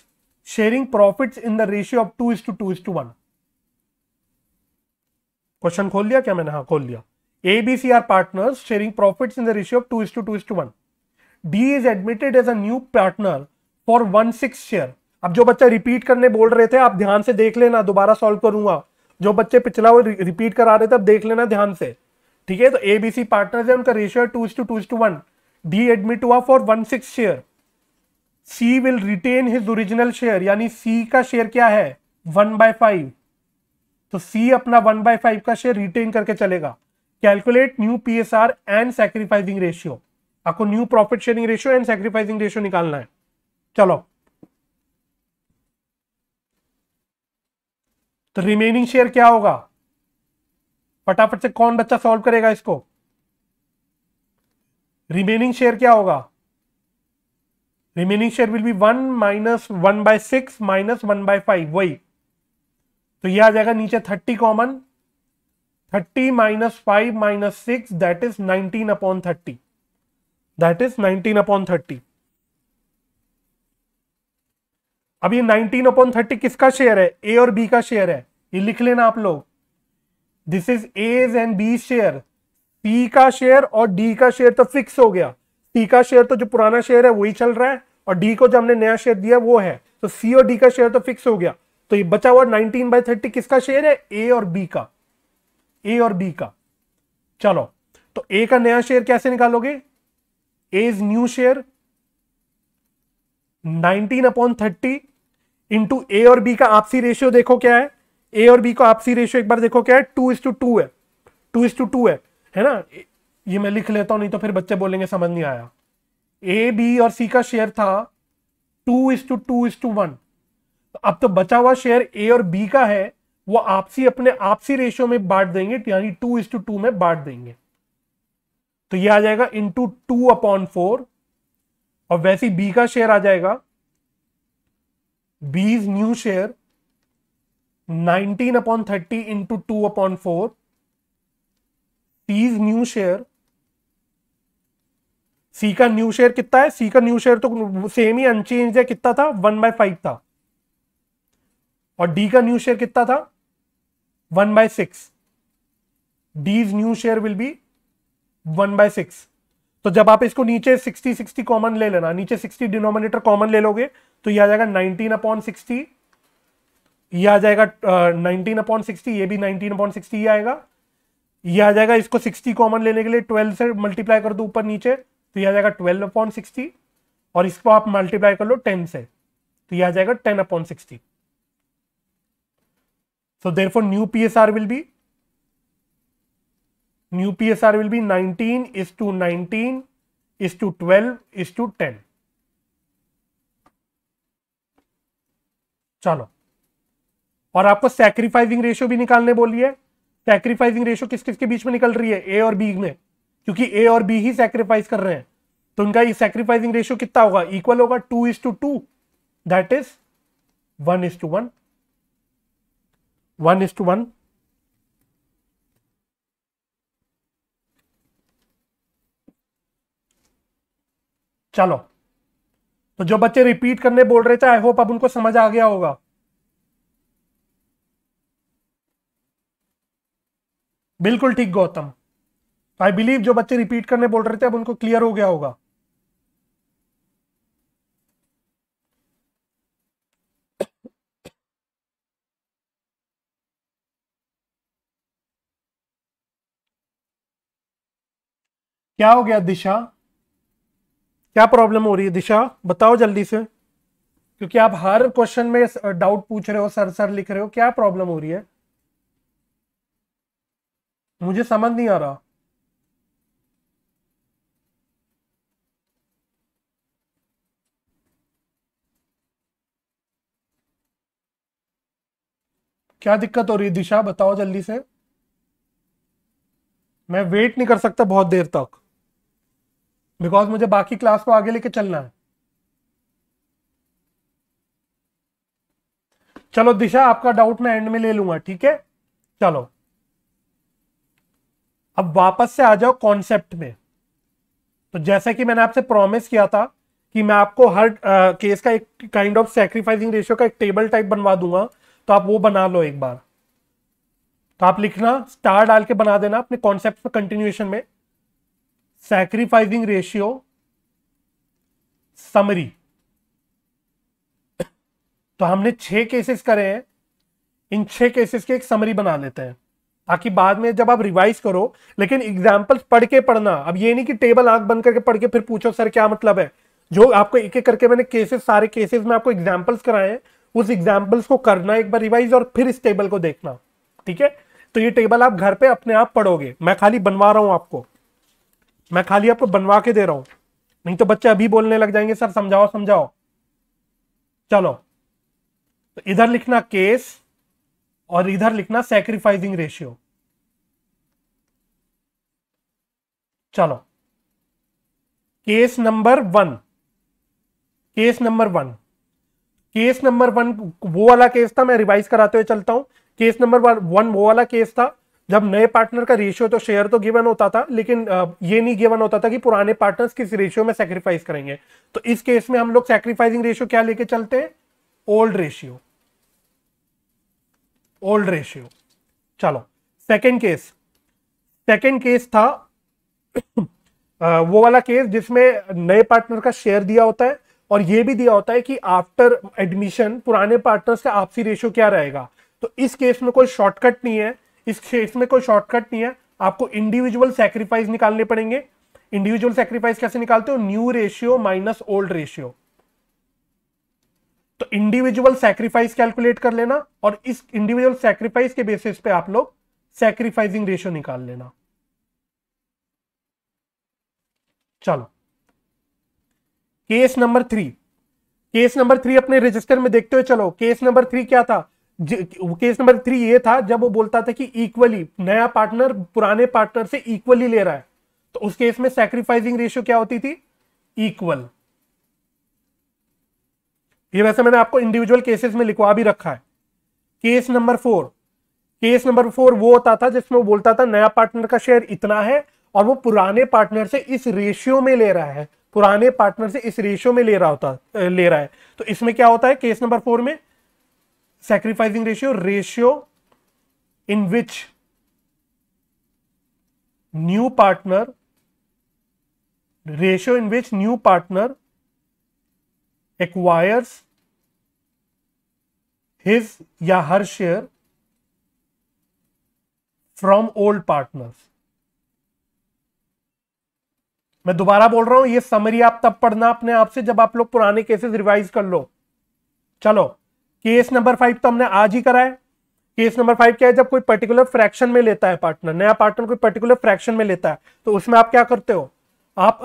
sharing profits in the ratio of two is to two is to one question खोल लिया क्या मैंने हाँ खोल लिया A B C are partners sharing profits in the ratio of two is to two is to one D is admitted as a new partner for one six share अब जो बच्चा रिपीट करने बोल रहे थे आप ध्यान से देख लेना दोबारा सॉल्व करूंगा जो बच्चे पिछला वो रिपीट करा रहे थे अब देख लेना ध्यान से ठीक है तो एबीसी पार्टनर्स है उनका ratio two is to two is to one D admit हुआ for one six share C will retain his original share यानी सी का शेयर क्या है वन बाय फाइव तो सी अपना वन बाय फाइव का शेयर रिटेन करके चलेगा calculate new R and sacrificing ratio आपको new profit sharing ratio and sacrificing ratio निकालना है चलो तो रिमेनिंग शेयर क्या होगा फटाफट से कौन बच्चा सॉल्व करेगा इसको रिमेनिंग शेयर क्या होगा remaining share will be one minus one by six minus one by five वही तो ये आ जाएगा नीचे thirty common thirty minus five minus six that is nineteen upon thirty that is nineteen upon thirty अब ये नाइनटीन अपॉन थर्टी किसका शेयर है ए और बी का शेयर है ये लिख लेना आप लोग this is A's and B share P का शेयर और डी का शेयर तो फिक्स हो गया पी का शेयर तो जो पुराना शेयर है वही चल रहा है और डी को जो हमने नया शेयर दिया वो है तो सी और डी का शेयर तो फिक्स हो गया तो ये बचा हुआ 19 बाई थर्टी किसका शेयर है ए और बी का ए और बी का चलो तो ए का नया शेयर कैसे निकालोगे A is new share 19 upon thirty into A और बी का आपसी रेशियो देखो क्या है ए और बी का आपसी रेशियो एक बार देखो क्या है टू इज टू टू है टू इज टू टू है है ना ये मैं लिख लेता हूं नहीं तो फिर बच्चे बोलेंगे समझ नहीं आया ए बी और सी का शेयर था two is to two is to one अब तो बचा हुआ शेयर ए और बी का है वो आपसी अपने आपसी रेशियो में बांट देंगे यानी टू इज टू टू में बांट देंगे तो ये आ जाएगा इंटू टू अपॉन फोर और वैसे ही बी का शेयर आ जाएगा B's new share 19 upon thirty into two upon four P's new share C का न्यू शेयर कितना है सी का न्यू शेयर तो सेम ही अनचेंज है कितना था वन बाय फाइव था और डी का न्यू शेयर कितना था one by six D's new share will be one by six तो जब आप इसको नीचे सिक्सटी सिक्सटी कॉमन ले लेना नीचे सिक्सटी डिनोमिनेटर कॉमन ले लोगे तो ये आ जाएगा नाइनटीन अपॉन सिक्सटी ये आ जाएगा नाइनटीन अपॉन सिक्सटी ये भी नाइनटीन अपॉन सिक्सटी आएगा ये आ जाएगा इसको सिक्सटी कॉमन लेने के लिए ट्वेल्व से मल्टीप्लाई कर दो ऊपर नीचे तो यह आ जाएगा ट्वेल्व अपॉन सिक्सटी और इसको आप मल्टीप्लाई कर लो टेन से तो यह आ जाएगा ten upon sixty S R will be new P S R will be 19 is to 19 is to 12 is to 10 चलो और आपको सेक्रीफाइसिंग रेशियो भी निकालने बोलिए सैक्रीफाइसिंग रेशियो किस किसके बीच में निकल रही है ए और बी में क्योंकि ए और बी ही सैक्रीफाइस कर रहे हैं तो उनका सैक्रीफाइसिंग रेशियो कितना होगा इक्वल होगा two is to two that is one is to one one is to one चलो तो जो बच्चे रिपीट करने बोल रहे थे आई होप अब उनको समझ आ गया होगा बिल्कुल ठीक गौतम आई बिलीव जो बच्चे रिपीट करने बोल रहे थे अब उनको क्लियर हो गया होगा क्या हो गया दिशा क्या प्रॉब्लम हो रही है दिशा बताओ जल्दी से क्योंकि आप हर क्वेश्चन में डाउट uh, पूछ रहे हो सर सर लिख रहे हो क्या प्रॉब्लम हो रही है मुझे समझ नहीं आ रहा क्या दिक्कत हो रही है दिशा बताओ जल्दी से मैं वेट नहीं कर सकता बहुत देर तक बिकॉज मुझे बाकी क्लास को आगे लेके चलना है चलो दिशा आपका डाउट मैं एंड में ले लूंगा ठीक है चलो अब वापस से आ जाओ कॉन्सेप्ट में तो जैसा कि मैंने आपसे प्रॉमिस किया था कि मैं आपको हर आ, केस का एक काइंड ऑफ सेक्रीफाइसिंग रेशियो का एक टेबल टाइप बनवा दूंगा तो आप वो बना लो एक बार तो आप लिखना स्टार डाल के बना देना अपने कॉन्सेप्ट में कंटिन्यूएशन में सेक्रीफाइसिंग रेशियो समरी तो हमने छह केसेस करे हैं इन छह केसेस के एक समरी बना लेते हैं ताकि बाद में जब आप रिवाइज करो लेकिन एग्जाम्पल्स पढ़ के पढ़ना अब ये नहीं कि टेबल आंख बंद करके पढ़ के फिर पूछो सर क्या मतलब है जो आपको एक एक करके मैंने केसेस सारे केसेस में आपको एग्जाम्पल्स कराए हैं उस एग्जाम्पल्स को करना एक बार रिवाइज और फिर इस टेबल को देखना ठीक है तो ये टेबल आप घर पे अपने आप पढ़ोगे मैं खाली बनवा रहा हूं आपको मैं खाली आपको बनवा के दे रहा हूँ नहीं तो बच्चे अभी बोलने लग जाएंगे सर समझाओ समझाओ चलो तो इधर लिखना केस और इधर लिखना सेक्रीफाइसिंग रेशियो चलो case number one case number one case number one वो वाला केस था मैं रिवाइज कराते हुए चलता हूं केस नंबर वन वो वाला केस था जब नए पार्टनर का रेशियो तो शेयर तो गिवन होता था लेकिन ये नहीं गिवन होता था कि पुराने पार्टनर्स किस रेशियो में सेक्रीफाइस करेंगे तो इस केस में हम लोग सेक्रीफाइसिंग रेशियो क्या लेके चलते हैं ओल्ड रेशियो ओल्ड रेशियो चलो सेकेंड केस सेकेंड केस था वो वाला केस जिसमें नए पार्टनर का शेयर दिया होता है और ये भी दिया होता है कि आफ्टर एडमिशन पुराने पार्टनर्स का आपसी रेशियो क्या रहेगा तो इस केस में कोई शॉर्टकट नहीं है इस केस में कोई शॉर्टकट नहीं है आपको इंडिविजुअल सेक्रीफाइस निकालने पड़ेंगे इंडिविजुअल सेक्रीफाइस कैसे निकालते हो new ratio minus old ratio तो इंडिविजुअल सैक्रिफाइस कैलकुलेट कर लेना और इस इंडिविजुअल सैक्रिफाइस के बेसिस पे आप लोग सैक्रिफाइसिंग रेशियो निकाल लेना चलो case number three case number three अपने रजिस्टर में देखते हुए चलो केस नंबर थ्री क्या था केस नंबर थ्री ये था जब वो बोलता था कि इक्वली नया पार्टनर पुराने पार्टनर से इक्वली ले रहा है तो उस केस में सैक्रिफाइसिंग रेशियो क्या होती थी इक्वल ये वैसे मैंने आपको इंडिविजुअल केसेस में लिखवा भी रखा है case number four case number four वो होता था जिसमें वो बोलता था नया पार्टनर का शेयर इतना है और वो पुराने पार्टनर से इस रेशियो में ले रहा है पुराने पार्टनर से इस रेशियो में ले रहा होता ले रहा है तो इसमें क्या होता है केस नंबर फोर में sacrificing ratio ratio in which new partner ratio in which new partner acquires his या her share from old partners मैं दोबारा बोल रहा हूं ये समरी आप तब पढ़ना अपने आप से जब आप लोग पुराने केसेस रिवाइज कर लो चलो केस नंबर फाइव तो हमने आज ही करा है केस नंबर फाइव क्या है जब कोई पर्टिकुलर फ्रैक्शन में लेता है पार्टनर नया पार्टनर कोई पर्टिकुलर फ्रैक्शन में लेता है तो उसमें आप क्या करते हो आप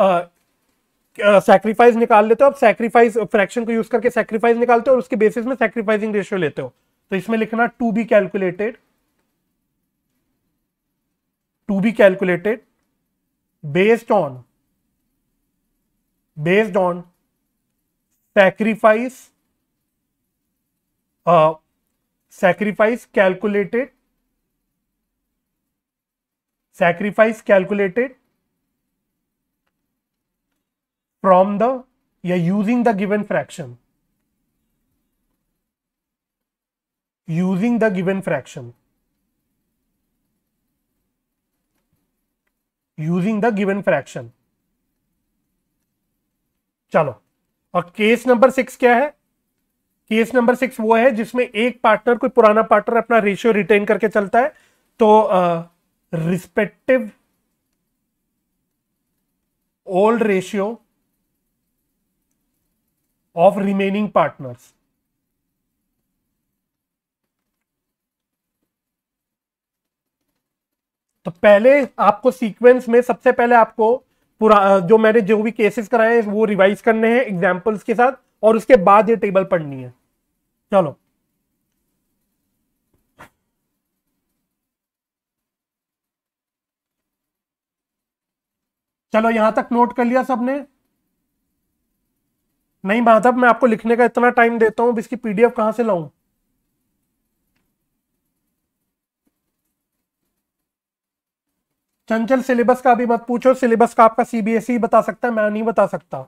सैक्रीफाइस निकाल लेते हो आप सैक्रीफाइस फ्रैक्शन को यूज करके सैक्रीफाइस निकालते हो और उसके बेसिस में सैक्रीफाइसिंग रेशियो लेते हो तो इसमें लिखना to be calculated to be calculated based on based on sacrifice sacrifice calculated sacrifice calculated from the या using the given fraction using the given fraction using the given fraction चलो और केस नंबर सिक्स क्या है केस नंबर सिक्स वो है जिसमें एक पार्टनर कोई पुराना पार्टनर अपना रेशियो रिटेन करके चलता है तो respective old ratio of remaining partners. तो पहले आपको सीक्वेंस में सबसे पहले आपको पूरा जो मैंने जो भी केसेस कराए हैं वो रिवाइज करने हैं एग्जाम्पल्स के साथ और उसके बाद ये टेबल पढ़नी है चलो चलो यहां तक नोट कर लिया सबने नहीं माधव मैं आपको लिखने का इतना टाइम देता हूं इसकी पीडीएफ कहां से लाऊं चंचल सिलेबस का अभी मत पूछो सिलेबस का आपका सीबीएसई e बता सकता है मैं नहीं बता सकता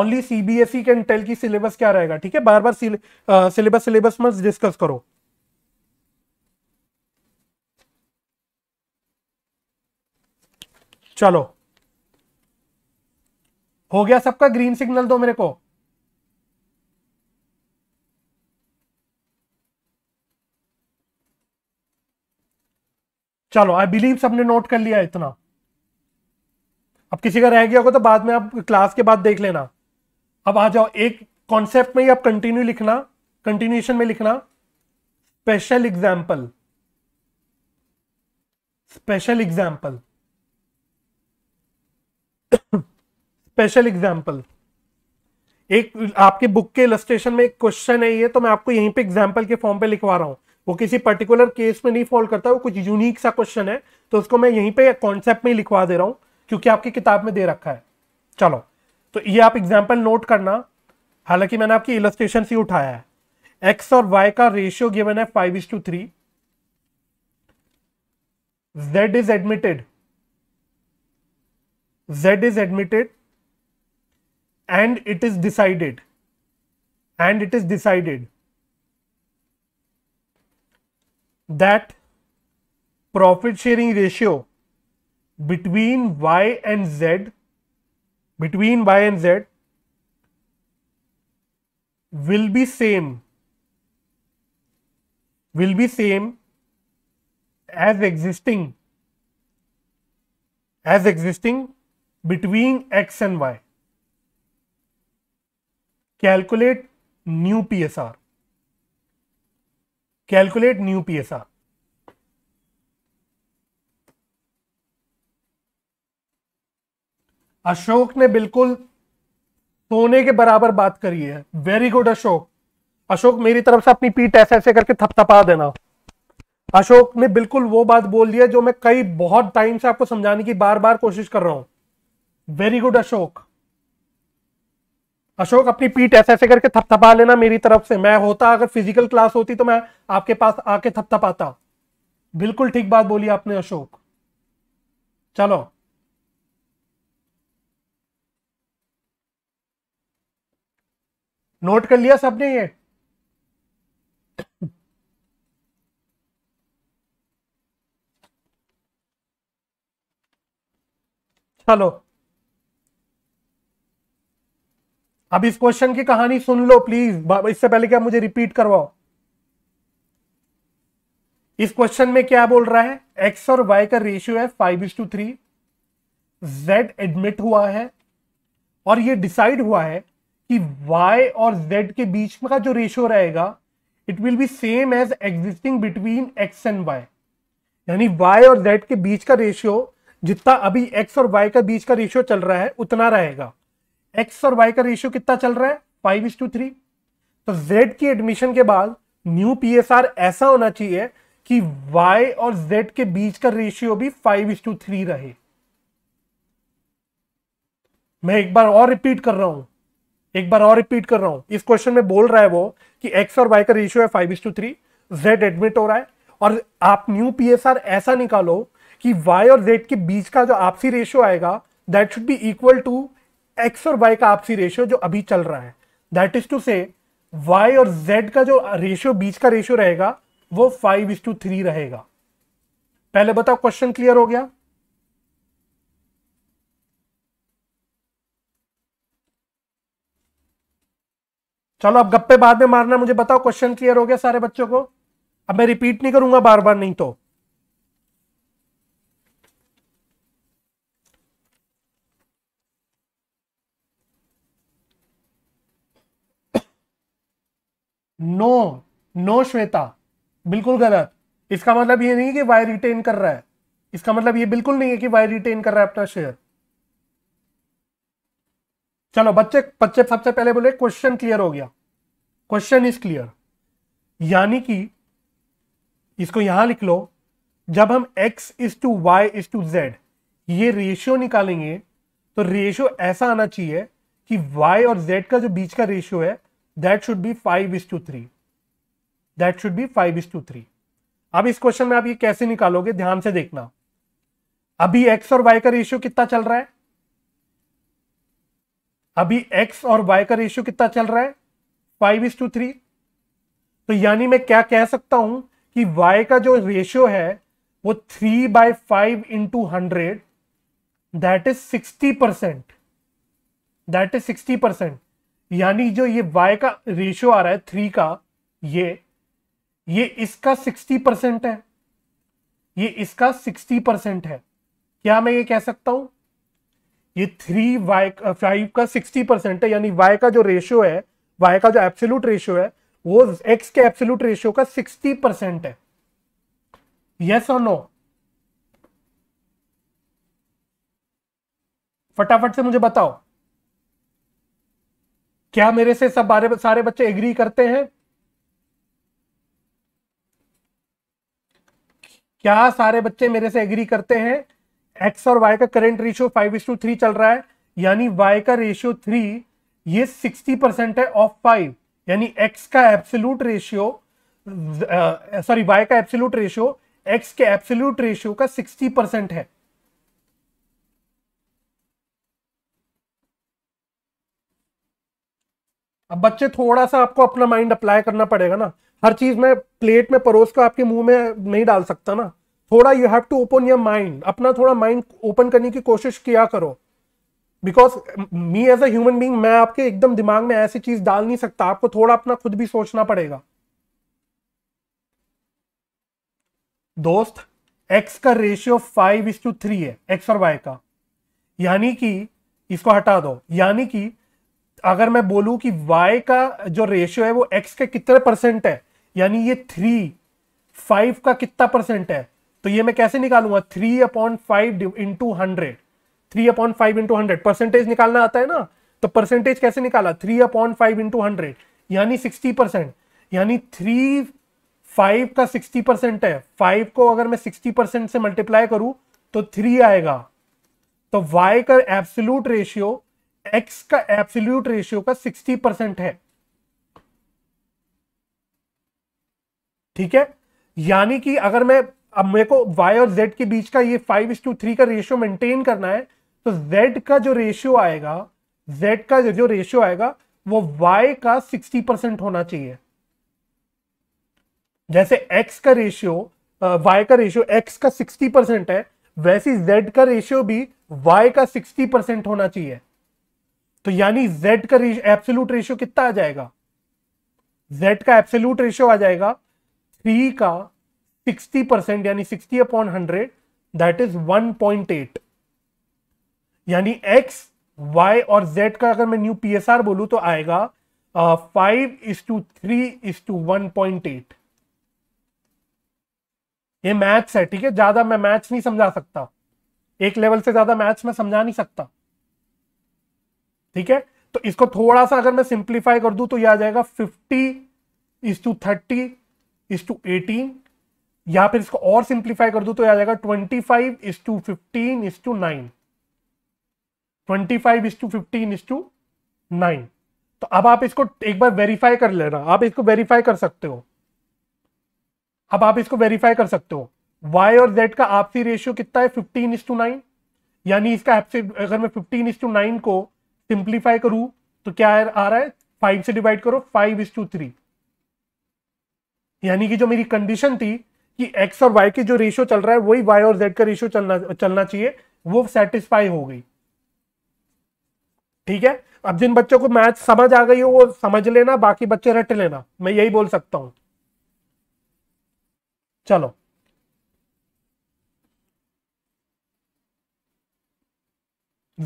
ओनली सीबीएसई कैन टेल की सिलेबस क्या रहेगा ठीक है बार बार सिलेबस सिलेबस मत डिस्कस करो चलो हो गया सबका ग्रीन सिग्नल दो मेरे को चलो आई बिलीव सबने नोट कर लिया इतना अब किसी का रह गया होगा तो बाद में आप क्लास के बाद देख लेना अब आ जाओ एक कॉन्सेप्ट में ही आप कंटिन्यू लिखना कंटिन्यूशन में लिखना special example special example special example एक आपके बुक के इलस्ट्रेशन में एक क्वेश्चन है ये तो मैं आपको यहीं पे एग्जाम्पल के फॉर्म पे लिखवा रहा हूं वो किसी पर्टिकुलर केस में नहीं फॉल करता वो कुछ यूनिक सा क्वेश्चन है तो उसको मैं यहीं पे कॉन्सेप्ट में लिखवा दे रहा हूं क्योंकि आपकी किताब में दे रखा है चलो तो ये आप एग्जाम्पल नोट करना हालांकि मैंने आपकी इलस्ट्रेशन से उठाया है एक्स और वाई का रेशियो गिवन है five is to three Z is admitted Z is admitted and it is decided and it is decided that profit sharing ratio between y and z between y and z will be same will be same as existing as existing between x and y calculate new psr calculate new PSR Ashok ने बिल्कुल सोने के बराबर बात करी है वेरी गुड अशोक अशोक मेरी तरफ से अपनी पीठ ऐसे ऐसे करके थपथपा देना अशोक ने बिल्कुल वो बात बोल दिया जो मैं कई बहुत टाइम से आपको समझाने की बार बार कोशिश कर रहा हूं वेरी गुड अशोक अशोक अपनी पीठ ऐसे ऐसे करके थपथपा लेना मेरी तरफ से मैं होता अगर फिजिकल क्लास होती तो मैं आपके पास आके थपथपाता बिल्कुल ठीक बात बोली आपने अशोक चलो नोट कर लिया सबने ये चलो अब इस क्वेश्चन की कहानी सुन लो प्लीज इससे पहले क्या मुझे रिपीट करवाओ इस क्वेश्चन में क्या बोल रहा है एक्स और वाई का रेशियो है five is to three Z admit हुआ है और ये डिसाइड हुआ है कि वाई और जेड के बीच में का जो रेशियो रहेगा it will be same as existing between X and Y यानी वाई और जेड के बीच का रेशियो जितना अभी एक्स और वाई का बीच का रेशियो चल रहा है उतना रहेगा एक्स और वाई का रेशियो कितना चल रहा है फाइव इज टू थ्री तो जेड की एडमिशन के बाद न्यू पीएसआर ऐसा होना चाहिए कि वाई और जेड के बीच का रेशियो भी फाइव इज टू थ्री रहे मैं एक बार और रिपीट कर रहा हूं एक बार और रिपीट कर रहा हूं इस क्वेश्चन में बोल रहा है वो कि एक्स और वाई का रेशियो है five is to three Z admit हो रहा है और आप न्यू पीएसआर ऐसा निकालो कि वाई और जेड के बीच का जो आपसी रेशियो आएगा that should be equal to X और वाई का आपसी रेशियो जो अभी चल रहा है दैट इज टू से वाई और जेड का जो रेशियो बीच का रेशियो रहेगा वो फाइव इज टू थ्री रहेगा पहले बताओ क्वेश्चन क्लियर हो गया चलो अब गप्पे बाद में मारना मुझे बताओ क्वेश्चन क्लियर हो गया सारे बच्चों को अब मैं रिपीट नहीं करूंगा बार बार नहीं तो नो नो श्वेता बिल्कुल गलत इसका मतलब ये नहीं है कि वाई रिटेन कर रहा है इसका मतलब ये बिल्कुल नहीं है कि वाई रिटेन कर रहा है अपना शेयर चलो बच्चे बच्चे सबसे पहले बोले क्वेश्चन क्लियर हो गया क्वेश्चन इज क्लियर यानी कि इसको यहां लिख लो जब हम x is to Y is to Z ये रेशियो निकालेंगे तो रेशियो ऐसा आना चाहिए कि y और z का जो बीच का रेशियो है that should be five is to three that should be five is to three अब इस क्वेश्चन में आप ये कैसे निकालोगे ध्यान से देखना अभी एक्स और वाई का रेशियो कितना चल रहा है अभी एक्स और वाई का रेशियो कितना चल रहा है फाइव इज टू थ्री तो यानी मैं क्या कह सकता हूं कि y का जो रेशियो है वो three by five into hundred that is sixty percent that is sixty percent यानी जो ये y का रेशियो आ रहा है थ्री का ये ये इसका सिक्सटी परसेंट है ये इसका सिक्सटी परसेंट है क्या मैं ये कह सकता हूं ये थ्री वाई फाइव का सिक्सटी परसेंट है यानी y का जो रेशियो है y का जो एब्सोल्यूट रेशियो है वो x के एब्सोल्यूट रेशियो का सिक्सटी परसेंट है यस और नो फटाफट से मुझे बताओ क्या मेरे से सब बारे सारे बच्चे एग्री करते हैं क्या सारे बच्चे मेरे से एग्री करते हैं एक्स और वाई का current ratio five is to three चल रहा है यानी वाई का रेशियो थ्री ये सिक्सटी परसेंट है ऑफ फाइव यानी एक्स का एब्सोल्यूट रेशियो सॉरी वाई का एब्सोल्यूट रेशियो एक्स के एब्सोल्यूट रेशियो का सिक्सटी परसेंट है अब बच्चे थोड़ा सा आपको अपना माइंड अप्लाई करना पड़ेगा ना हर चीज में प्लेट में परोस कर आपके मुंह में नहीं डाल सकता ना थोड़ा you have to open your mind अपना थोड़ा माइंड ओपन करने की कोशिश किया करो because me as a human being मैं आपके एकदम दिमाग में ऐसी चीज डाल नहीं सकता आपको थोड़ा अपना खुद भी सोचना पड़ेगा दोस्त एक्स का ratio five is to three है एक्स और वाई का यानी कि इसको हटा दो यानी कि अगर मैं बोलूं कि y का जो रेशियो है वो x के कितने परसेंट है यानी ये थ्री फाइव का कितना परसेंट है तो ये मैं कैसे निकालूंगा three upon five into hundred three upon five into hundred percentage निकालना आता है ना तो परसेंटेज कैसे निकाला three upon five into hundred यानी सिक्सटी परसेंट यानी थ्री फाइव का सिक्सटी परसेंट है फाइव को अगर मैं सिक्सटी परसेंट से मल्टीप्लाई करूं तो थ्री आएगा तो वाई का एब्सोल्यूट रेशियो एक्स का एब्सोल्यूट रेशियो का 60 परसेंट है ठीक है यानी कि अगर मैं अब मेरे को y और z के बीच का ये फाइव टू थ्री का रेशियो मेंटेन करना है तो z का जो रेशियो आएगा z का जो रेशियो आएगा वो y का 60 परसेंट होना चाहिए जैसे x का रेशियो y का रेशियो x का 60 परसेंट है वैसे z का रेशियो भी y का 60 परसेंट होना चाहिए तो यानी z का एब्सोल्यूट रेशियो कितना आ जाएगा z का एब्सोल्यूट रेशियो आ जाएगा थ्री का सिक्सटी परसेंट यानी 60 अपॉन हंड्रेड दैट इज 1.8 यानी x y और z का अगर मैं न्यू पी एस आर बोलू तो आएगा five is to three is to one point eight ये मैथ्स है ठीक है ज्यादा मैं मैथ्स नहीं समझा सकता एक लेवल से ज्यादा मैथ्स में समझा नहीं सकता ठीक है तो इसको थोड़ा सा अगर मैं सिंप्लीफाई कर दू तो यह आ जाएगा fifty is to thirty is to eighteen या फिर इसको और सिंप्लीफाई कर दू तो यह आ जाएगा twenty five is to fifteen is to nine twenty five is to fifteen is to nine तो अब आप इसको एक बार वेरीफाई कर लेना आप इसको वेरीफाई कर सकते हो अब आप इसको वेरीफाई कर सकते हो y और z का आपसी रेशियो कितना है 15 इज टू नाइन यानी इसका अगर मैं 15 इज टू नाइन को सिंप्लीफाई करूं तो क्या आ रहा है फाइव से डिवाइड करो फाइव इज टू थ्री यानी कि जो मेरी कंडीशन थी कि एक्स और वाई के जो रेशियो चल रहा है वही वाई और जेड का रेशियो चलना चलना चाहिए वो सेटिस्फाई हो गई ठीक है अब जिन बच्चों को मैथ समझ आ गई हो वो समझ लेना बाकी बच्चे रट लेना मैं यही बोल सकता हूं चलो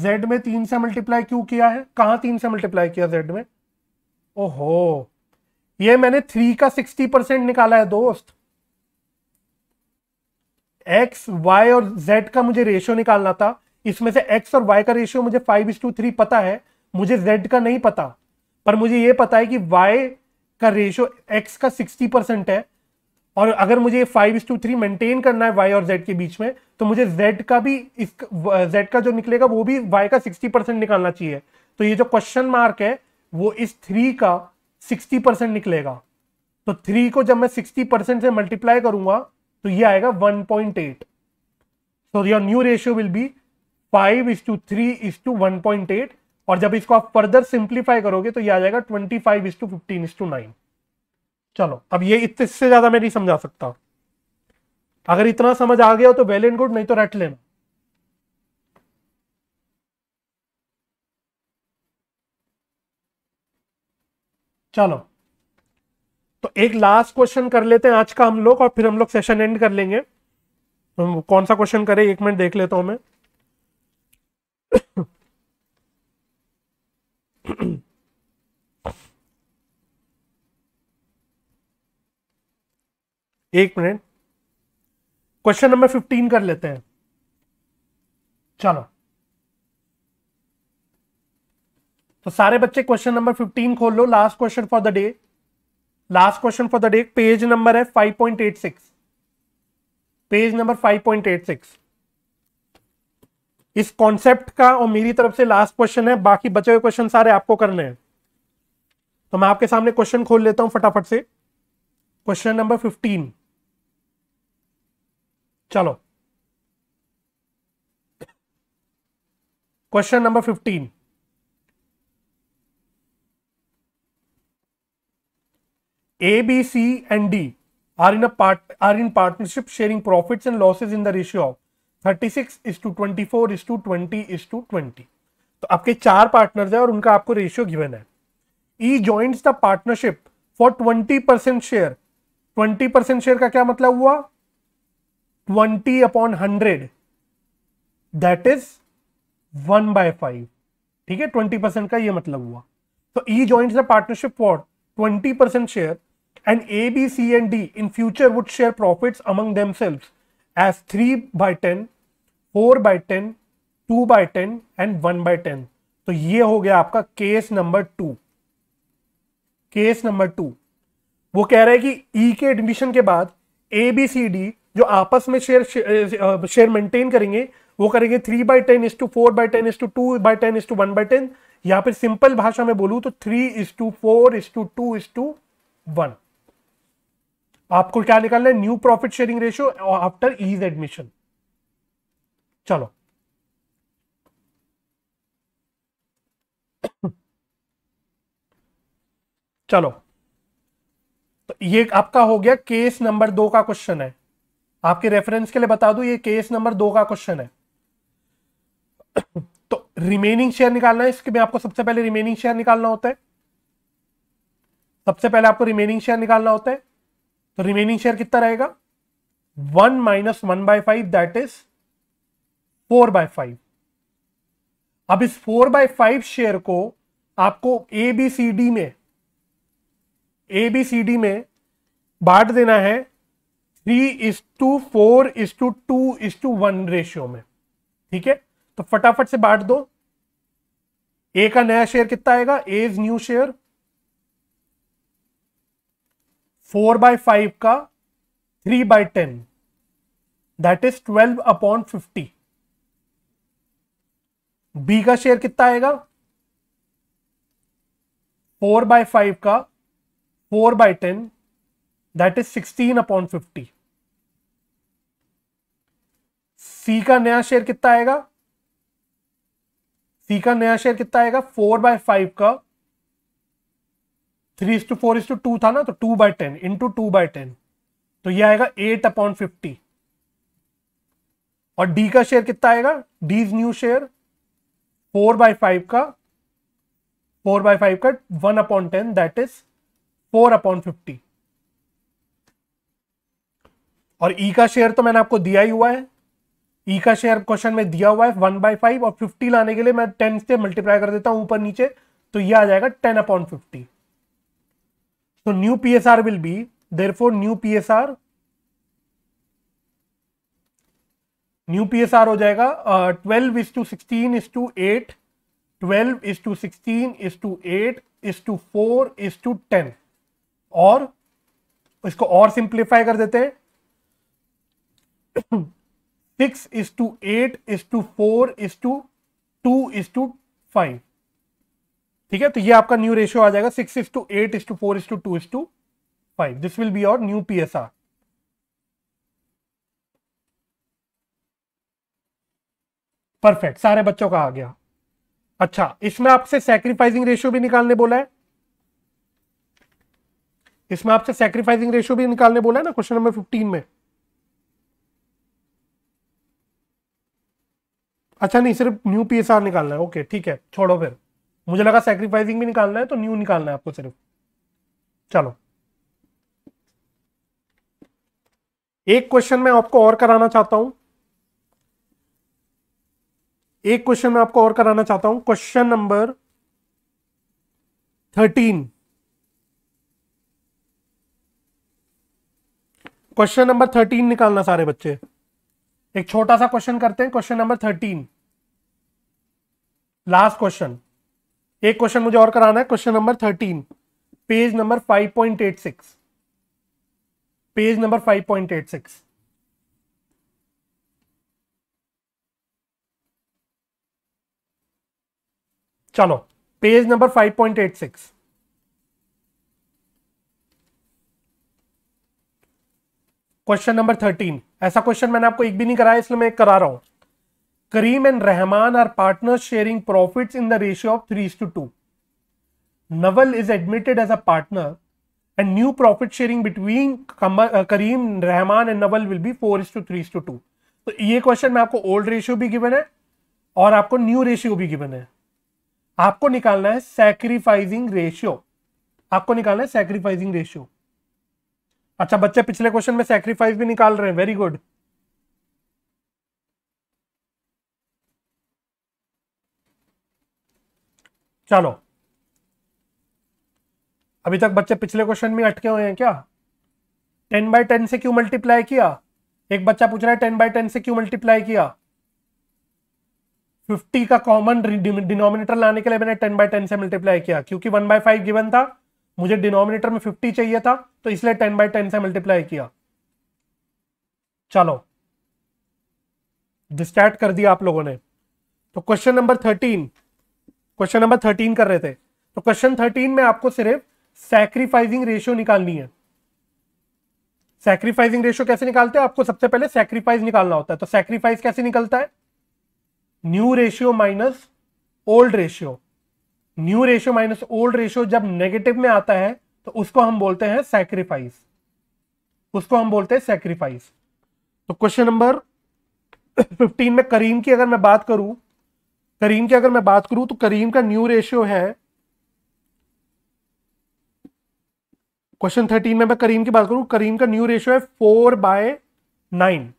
जेड में तीन से मल्टीप्लाई क्यों किया है कहा तीन से मल्टीप्लाई किया जेड में ओहो ये मैंने थ्री का सिक्सटी परसेंट निकाला है दोस्त एक्स वाई और जेड का मुझे रेशियो निकालना था इसमें से एक्स और वाई का रेशियो मुझे फाइव इज टू थ्री पता है मुझे जेड का नहीं पता पर मुझे ये पता है कि वाई का रेशियो एक्स का सिक्सटी परसेंट है और अगर मुझे five is to three maintain करना है वाई और जेड के बीच में तो मुझे जेड का भी इस जेड का जो निकलेगा वो भी वाई का सिक्सटी परसेंट निकालना चाहिए तो ये जो क्वेश्चन मार्क है वो इस थ्री का सिक्सटी परसेंट निकलेगा तो थ्री को जब मैं सिक्सटी परसेंट से मल्टीप्लाई करूंगा तो ये आएगा one point eight so your new ratio will be five is to three is to one point eight और जब इसको आप फर्दर सिंप्लीफाई करोगे तो ये आ जाएगा twenty five is to fifteen is to nine चलो अब ये इससे ज्यादा मैं नहीं समझा सकता अगर इतना समझ आ गया तो वेल एंड गुड नहीं तो रट लेना चलो तो एक लास्ट क्वेश्चन कर लेते हैं आज का हम लोग और फिर हम लोग सेशन एंड कर लेंगे कौन सा क्वेश्चन करें एक मिनट देख लेता हूं मैं एक मिनट क्वेश्चन नंबर फिफ्टीन कर लेते हैं चलो तो सारे बच्चे क्वेश्चन नंबर फिफ्टीन खोल लो last question for the day last question for the day page number है five point eight six page number five point eight six इस कॉन्सेप्ट का और मेरी तरफ से लास्ट क्वेश्चन है बाकी बचे हुए क्वेश्चन सारे आपको करने हैं तो मैं आपके सामने क्वेश्चन खोल लेता हूं फटाफट से क्वेश्चन नंबर फिफ्टीन चलो question number fifteen A B C and D are in are in partnership sharing profit and losses in the ratio of thirty six is to twenty four is to twenty is to twenty तो आपके चार पार्टनर्स है और उनका आपको रेशियो गिवन है E joined the partnership for twenty percent share twenty percent share का क्या मतलब हुआ twenty upon hundred that is one by five ठीक है ट्वेंटी परसेंट का ये मतलब हुआ तो E joined partnership for twenty percent share and A B C and D in future would share profit among themselves as three by ten four by ten two by ten and one by ten तो ये हो गया आपका case number two case number two वो कह रहा है कि ई e के एडमिशन के बाद ए बी सी डी जो आपस में शेयर शेयर मेंटेन करेंगे वो करेंगे three by ten is to four by ten is to two by ten is to one by ten या फिर सिंपल भाषा में बोलूं तो three is to four is to two is to one आपको क्या निकालना है new profit sharing ratio after E's admission चलो चलो तो ये आपका हो गया केस नंबर दो का क्वेश्चन है आपके रेफरेंस के लिए बता दू ये केस नंबर दो का क्वेश्चन है तो रिमेनिंग शेयर निकालना है इसके में आपको सबसे पहले रिमेनिंग शेयर निकालना होता है सबसे पहले आपको रिमेनिंग शेयर निकालना होता है तो रिमेनिंग शेयर कितना रहेगा one minus one by five that is four by five अब इस फोर बाय फाइव शेयर को आपको ए बी सी डी में ए बी सी डी में बांट देना है three is to four is to two is to one ratio में ठीक है तो फटाफट से बांट दो ए का नया शेयर कितना आएगा ए is new share four by five का three by ten that is twelve upon fifty B का शेयर कितना आएगा फोर बाय फाइव का four by ten that is sixteen upon fifty फी का नया शेयर कितना आएगा फी का नया शेयर कितना आएगा फोर बाय फाइव का three is to four is to two था ना तो two by ten into two by ten तो ये आएगा एट अपॉन फिफ्टी और डी का शेयर कितना आएगा D's new share four by five का फोर बाय फाइव का one upon ten that is four upon fifty और ई e का शेयर तो मैंने आपको दिया ही हुआ है ई e का शेयर क्वेश्चन में दिया हुआ है वन बाई फाइव और फिफ्टी लाने के लिए मैं टेन से मल्टीप्लाई कर देता हूं ऊपर नीचे तो ये आ जाएगा टेन अपॉन फिफ्टी तो new P S R will be there four new P S R new P S R हो जाएगा twelve is to sixteen is to eight twelve is to sixteen is to eight is to four is to ten और इसको और सिंप्लीफाई कर देते हैं six is to eight is to four is to two is to five ठीक है तो ये आपका न्यू रेशियो आ जाएगा six is to eight is to four is to two is to five this will be your new P S R perfect सारे बच्चों का आ गया अच्छा इसमें आपसे सेक्रीफाइसिंग रेशियो भी निकालने बोला है इसमें आपसे सेक्रीफाइसिंग रेशियो भी निकालने बोला है ना क्वेश्चन नंबर फिफ्टीन में अच्छा नहीं सिर्फ न्यू पी निकालना है ओके ठीक है छोड़ो फिर मुझे लगा सेक्रीफाइसिंग भी निकालना है तो न्यू निकालना है आपको सिर्फ चलो एक क्वेश्चन मैं आपको और कराना चाहता हूं एक क्वेश्चन मैं आपको और कराना चाहता हूं question number thirteen question number thirteen निकालना सारे बच्चे एक छोटा सा क्वेश्चन करते हैं question number thirteen last question एक क्वेश्चन मुझे और कराना है question number thirteen page number five point eight six page number five point eight six चलो page number five point eight six question number thirteen ऐसा क्वेश्चन मैंने आपको एक भी नहीं कराया इसलिए मैं एक करा रहा हूं Karim and Rahman are partner sharing profit in the ratio of three to two Naval is admitted as a partner and new profit sharing between Karim Rahman and Naval will be four is to three to two तो ये क्वेश्चन में आपको ओल्ड रेशियो भी गिवन है और आपको न्यू रेशियो भी गिवन है आपको निकालना है सेक्रीफाइजिंग रेशियो आपको निकालना है सेक्रीफाइजिंग रेशियो अच्छा बच्चे पिछले क्वेश्चन में सेक्रीफाइस भी निकाल रहे हैं वेरी गुड चलो अभी तक बच्चे पिछले क्वेश्चन में अटके हुए हैं क्या टेन बाय टेन से क्यों मल्टीप्लाई किया एक बच्चा पूछ रहा है टेन बाय टेन से क्यों मल्टीप्लाई किया फिफ्टी का कॉमन डिनोमिनेटर लाने के लिए मैंने टेन बाय टेन से मल्टीप्लाई किया क्योंकि वन बाय फाइव गिवन था मुझे डिनोमिनेटर में फिफ्टी चाहिए था तो इसलिए टेन बाय टेन से मल्टीप्लाई किया चलो डिस्टार्ट कर दिया आप लोगों ने तो question number thirteen question number thirteen कर रहे थे तो क्वेश्चन थर्टीन में आपको सिर्फ सैक्रिफाइसिंग रेशियो निकालनी है सैक्रिफाइसिंग रेशियो कैसे निकालते हैं आपको सबसे पहले सैक्रीफाइस निकालना होता है तो सैक्रीफाइस कैसे निकलता है new ratio minus old ratio new ratio minus old ratio जब नेगेटिव में आता है तो उसको हम बोलते हैं सैक्रीफाइस उसको हम बोलते हैं सैक्रीफाइस तो क्वेश्चन नंबर 15 में करीम की अगर मैं बात करूं करीम की अगर मैं बात करूं तो करीम का न्यू रेशियो है क्वेश्चन थर्टीन में मैं करीम की बात करूं करीम का न्यू रेशियो है फोर बाय नाइन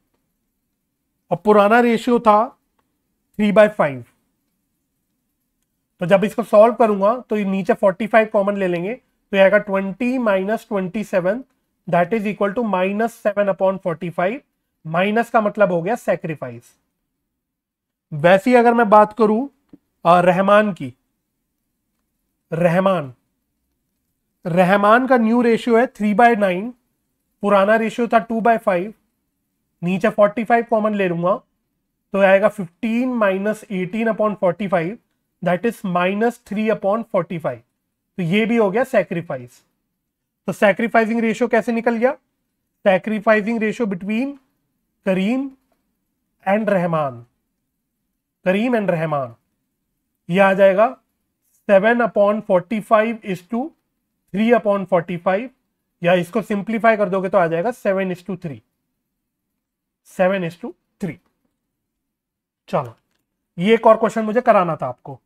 और पुराना रेशियो था थ्री बाय फाइव तो जब इसको सॉल्व करूंगा तो नीचे फोर्टी फाइव कॉमन ले लेंगे तो आएगा twenty minus twenty seven that is equal to minus seven upon forty five minus का मतलब हो गया सेक्रीफाइस वैसी अगर मैं बात करूं रहमान की रहमान रहमान का न्यू रेशियो है थ्री बाय नाइन पुराना रेशियो था टू बाय फाइव नीचे फोर्टी फाइव कॉमन ले लूंगा तो आएगा fifteen minus eighteen upon forty five that is minus three upon forty five तो ये भी हो गया सेक्रीफाइस तो सेक्रीफाइसिंग रेशियो कैसे निकल गया sacrificing ratio between Karim and Rahman Karim and Rahman ये आ जाएगा seven upon forty five is to three upon forty five या इसको सिंप्लीफाई कर दोगे तो आ जाएगा seven is to three seven is to three चलो ये एक और क्वेश्चन मुझे कराना था आपको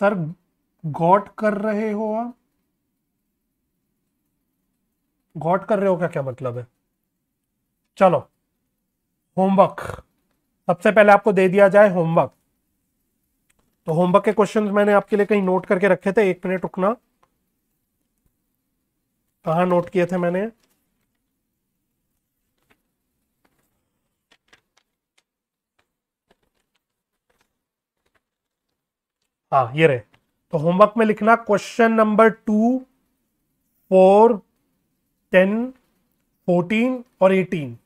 सर गॉट कर रहे हो आप गॉट कर रहे हो क्या क्या मतलब है चलो होमवर्क सबसे पहले आपको दे दिया जाए होमवर्क तो होमवर्क के क्वेश्चंस मैंने आपके लिए कहीं नोट करके रखे थे एक मिनट रुकना कहा नोट किए थे मैंने हाँ ये रहे तो होमवर्क में लिखना question number two four ten fourteen और एटीन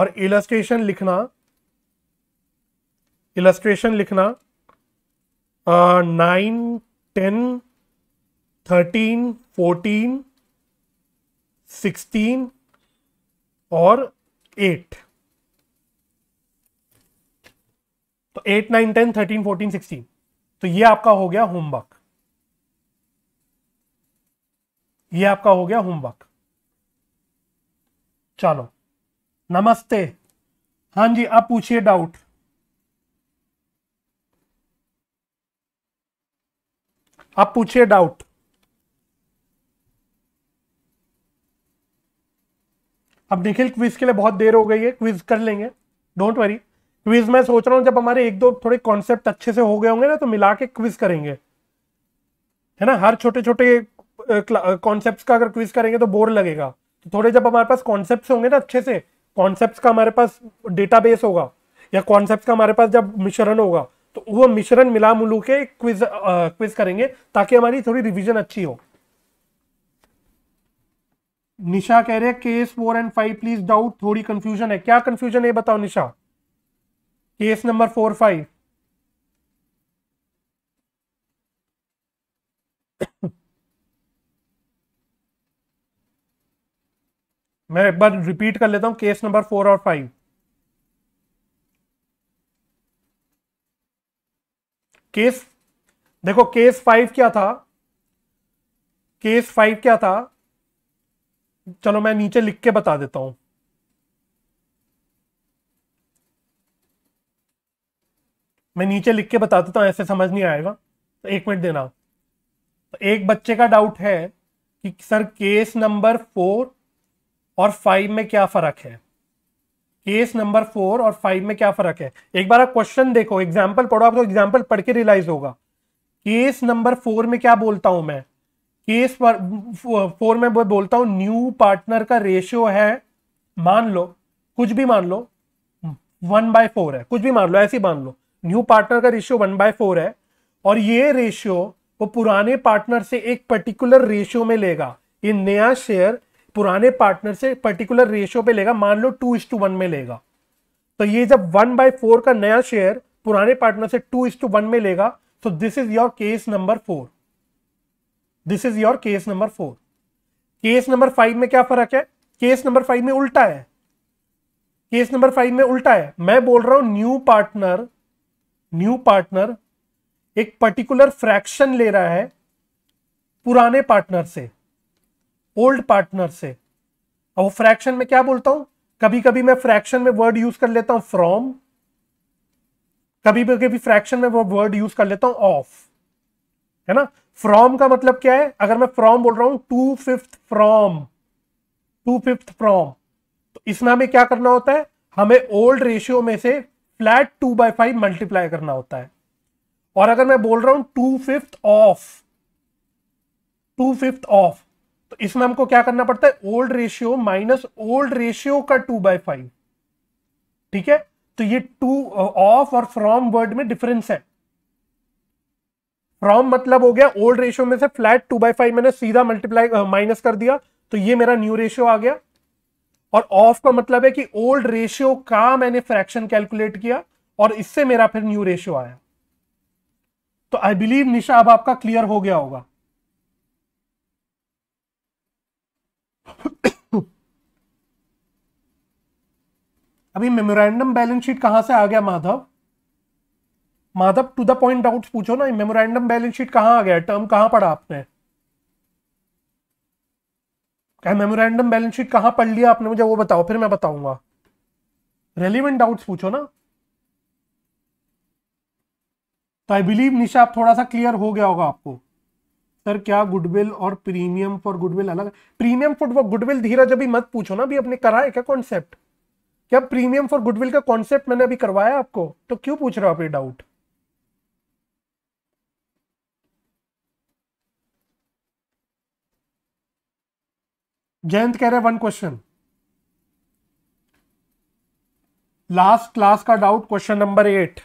और इलस्ट्रेशन लिखना इलस्ट्रेशन लिखना nine ten thirteen fourteen sixteen और एट तो eight nine ten thirteen fourteen sixteen तो ये आपका हो गया होमवर्क ये आपका हो गया होमवर्क चलो नमस्ते हां जी आप पूछिए डाउट आप पूछिए डाउट अब निखिल क्विज के लिए बहुत देर हो गई है क्विज कर लेंगे डोंट वरी क्विज मैं सोच रहा हूं जब हमारे एक दो थोड़े कॉन्सेप्ट अच्छे से हो गए होंगे ना तो मिला के क्विज करेंगे है ना हर छोटे छोटे कॉन्सेप्ट का अगर क्विज करेंगे तो बोर लगेगा तो थोड़े जब हमारे पास कॉन्सेप्ट होंगे ना अच्छे से कॉन्सेप्ट का हमारे पास बेस होगा या कॉन्सेप्ट का हमारे पास जब मिश्रण होगा तो वो मिश्रण मिला मुलू के क्विज क्विज करेंगे ताकि हमारी थोड़ी रिविजन अच्छी हो निशा कह रहे case four and five please doubt थोड़ी कंफ्यूजन है क्या कंफ्यूजन है बताओ Nisha case number four five मैं एक बार रिपीट कर लेता हूं केस नंबर फोर और फाइव केस देखो केस फाइव क्या था केस फाइव क्या था चलो मैं नीचे लिख के बता देता हूं मैं नीचे लिख के बता देता हूं ऐसे समझ नहीं आएगा तो एक मिनट देना तो एक बच्चे का डाउट है कि सर केस नंबर फोर और फाइव में क्या फर्क है केस नंबर फोर और फाइव में क्या फर्क है एक बार आप क्वेश्चन देखो एग्जाम्पल पढ़ो आपको एग्जाम्पल पढ़ के रियलाइज होगा केस नंबर फोर में क्या बोलता हूं मैं केस फोर में बोलता हूं न्यू पार्टनर का रेशियो है मान लो कुछ भी मान लो वन बाय फोर है कुछ भी मान लो ऐसे मान लो न्यू पार्टनर का रेशियो वन बाय फोर है और ये रेशियो वो पुराने पार्टनर से एक पर्टिकुलर रेशियो में लेगा ये नया शेयर पुराने पार्टनर से पर्टिकुलर रेशियो पे लेगा मान लो टू इज टू वन में लेगा तो ये जब वन बाय फोर का नया शेयर पुराने पार्टनर से टू इस टू वन में लेगा तो this is your case number four this is your case number four case number five में क्या फर्क है केस नंबर फाइव में उल्टा है केस नंबर फाइव में उल्टा है मैं बोल रहा हूं न्यू पार्टनर न्यू पार्टनर एक पर्टिकुलर फ्रैक्शन ले रहा है पुराने पार्टनर से ओल्ड पार्टनर से अब वो फ्रैक्शन में क्या बोलता हूं कभी कभी मैं फ्रैक्शन में वर्ड यूज कर लेता हूं फ्रॉम कभी कभी फ्रैक्शन में वो वर्ड यूज कर लेता हूं ऑफ है ना फ्रॉम का मतलब क्या है अगर मैं फ्रॉम बोल रहा हूं two fifth from two fifth from तो इसमें हमें क्या करना होता है हमें ओल्ड रेशियो में से flat two by five multiply करना होता है और अगर मैं बोल रहा हूं two fifth of two fifth of तो इसमें हमको क्या करना पड़ता है old ratio minus old ratio का टू बाय फाइव ठीक है तो ये टू ऑफ और फ्रॉम वर्ड में डिफरेंस है फ्रॉम मतलब हो गया ओल्ड रेशियो में से फ्लैट टू बाई फाइव मैंने सीधा मल्टीप्लाई माइनस कर दिया तो ये मेरा न्यू रेशियो आ गया और ऑफ का मतलब है कि ओल्ड रेशियो का मैंने फ्रैक्शन कैलकुलेट किया और इससे मेरा फिर न्यू रेशियो आया तो आई बिलीव निशा अब आपका क्लियर हो गया होगा अभी मेमोरेंडम बैलेंस शीट कहां से आ गया Madhav Madhav to the point doubt पूछो ना मेमोरेंडम बैलेंस शीट कहां आ गया टर्म कहां पढ़ा आपने क्या मेमोरेंडम बैलेंस शीट कहां पढ़ लिया आपने मुझे वो बताओ फिर मैं बताऊंगा रेलिवेंट डाउट्स पूछो ना तो आई बिलीव निशा आप थोड़ा सा क्लियर हो गया होगा आपको सर क्या गुडविल और प्रीमियम फॉर गुडविल अलग प्रीमियम फॉर गुडविल धीरज अभी मत पूछो ना अभी आपने करा है क्या कॉन्सेप्ट क्या प्रीमियम फॉर गुडविल का कॉन्सेप्ट मैंने अभी करवाया आपको तो क्यों पूछ रहे हो आप ये डाउट जयंत कह रहे वन क्वेश्चन लास्ट क्लास का डाउट क्वेश्चन नंबर एट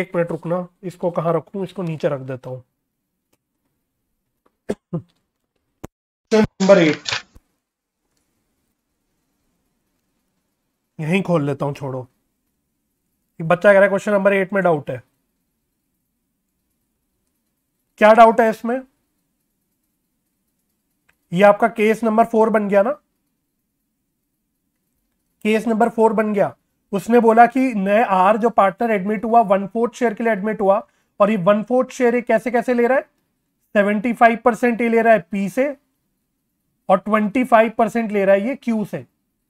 एक मिनट रुकना इसको कहां रखू इसको नीचे रख देता हूं नंबर एट यहीं खोल लेता हूं छोड़ो बच्चा कह रहा है क्वेश्चन नंबर एट में डाउट है क्या डाउट है इसमें ये आपका केस नंबर फोर बन गया ना केस नंबर फोर बन गया उसने बोला कि नए आर जो पार्टनर एडमिट हुआ वन फोर्थ शेयर के लिए एडमिट हुआ और ये वन फोर्थ शेयर कैसे कैसे ले रहा है सेवेंटी फाइव परसेंट ये ले रहा है पी से और ट्वेंटी फाइव परसेंट ले रहा है ये क्यू से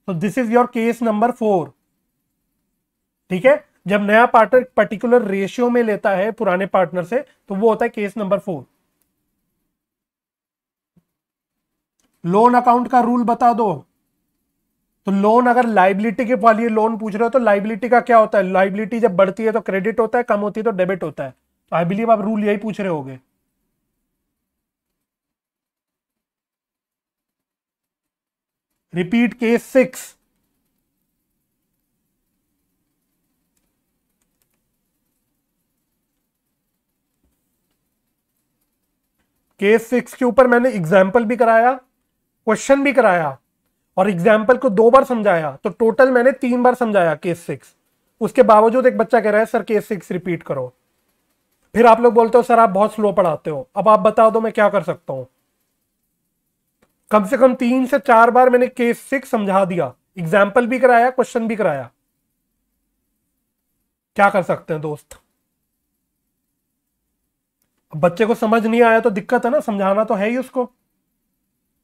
तो this is your case number four ठीक है जब नया पार्टनर पर्टिकुलर रेशियो में लेता है पुराने पार्टनर से तो वो होता है case number four loan account का रूल बता दो तो लोन अगर लाइबिलिटी के वाली लोन पूछ रहे हो तो लाइबिलिटी का क्या होता है लाइबिलिटी जब बढ़ती है तो क्रेडिट होता है कम होती है तो डेबिट होता है तो आई बिलीव आप रूल यही पूछ रहे होगे repeat case six case six के ऊपर मैंने एग्जाम्पल भी कराया क्वेश्चन भी कराया और एग्जाम्पल को दो बार समझाया तो टोटल मैंने तीन बार समझाया केस सिक्स उसके बावजूद एक बच्चा कह रहा है सर केस सिक्स रिपीट करो फिर आप लोग बोलते हो सर आप बहुत स्लो पढ़ाते हो अब आप बता दो मैं क्या कर सकता हूं कम से कम तीन से चार बार मैंने केस सिक्स समझा दिया एग्जाम्पल भी कराया क्वेश्चन भी कराया क्या कर सकते हैं दोस्त बच्चे को समझ नहीं आया तो दिक्कत है ना समझाना तो है ही उसको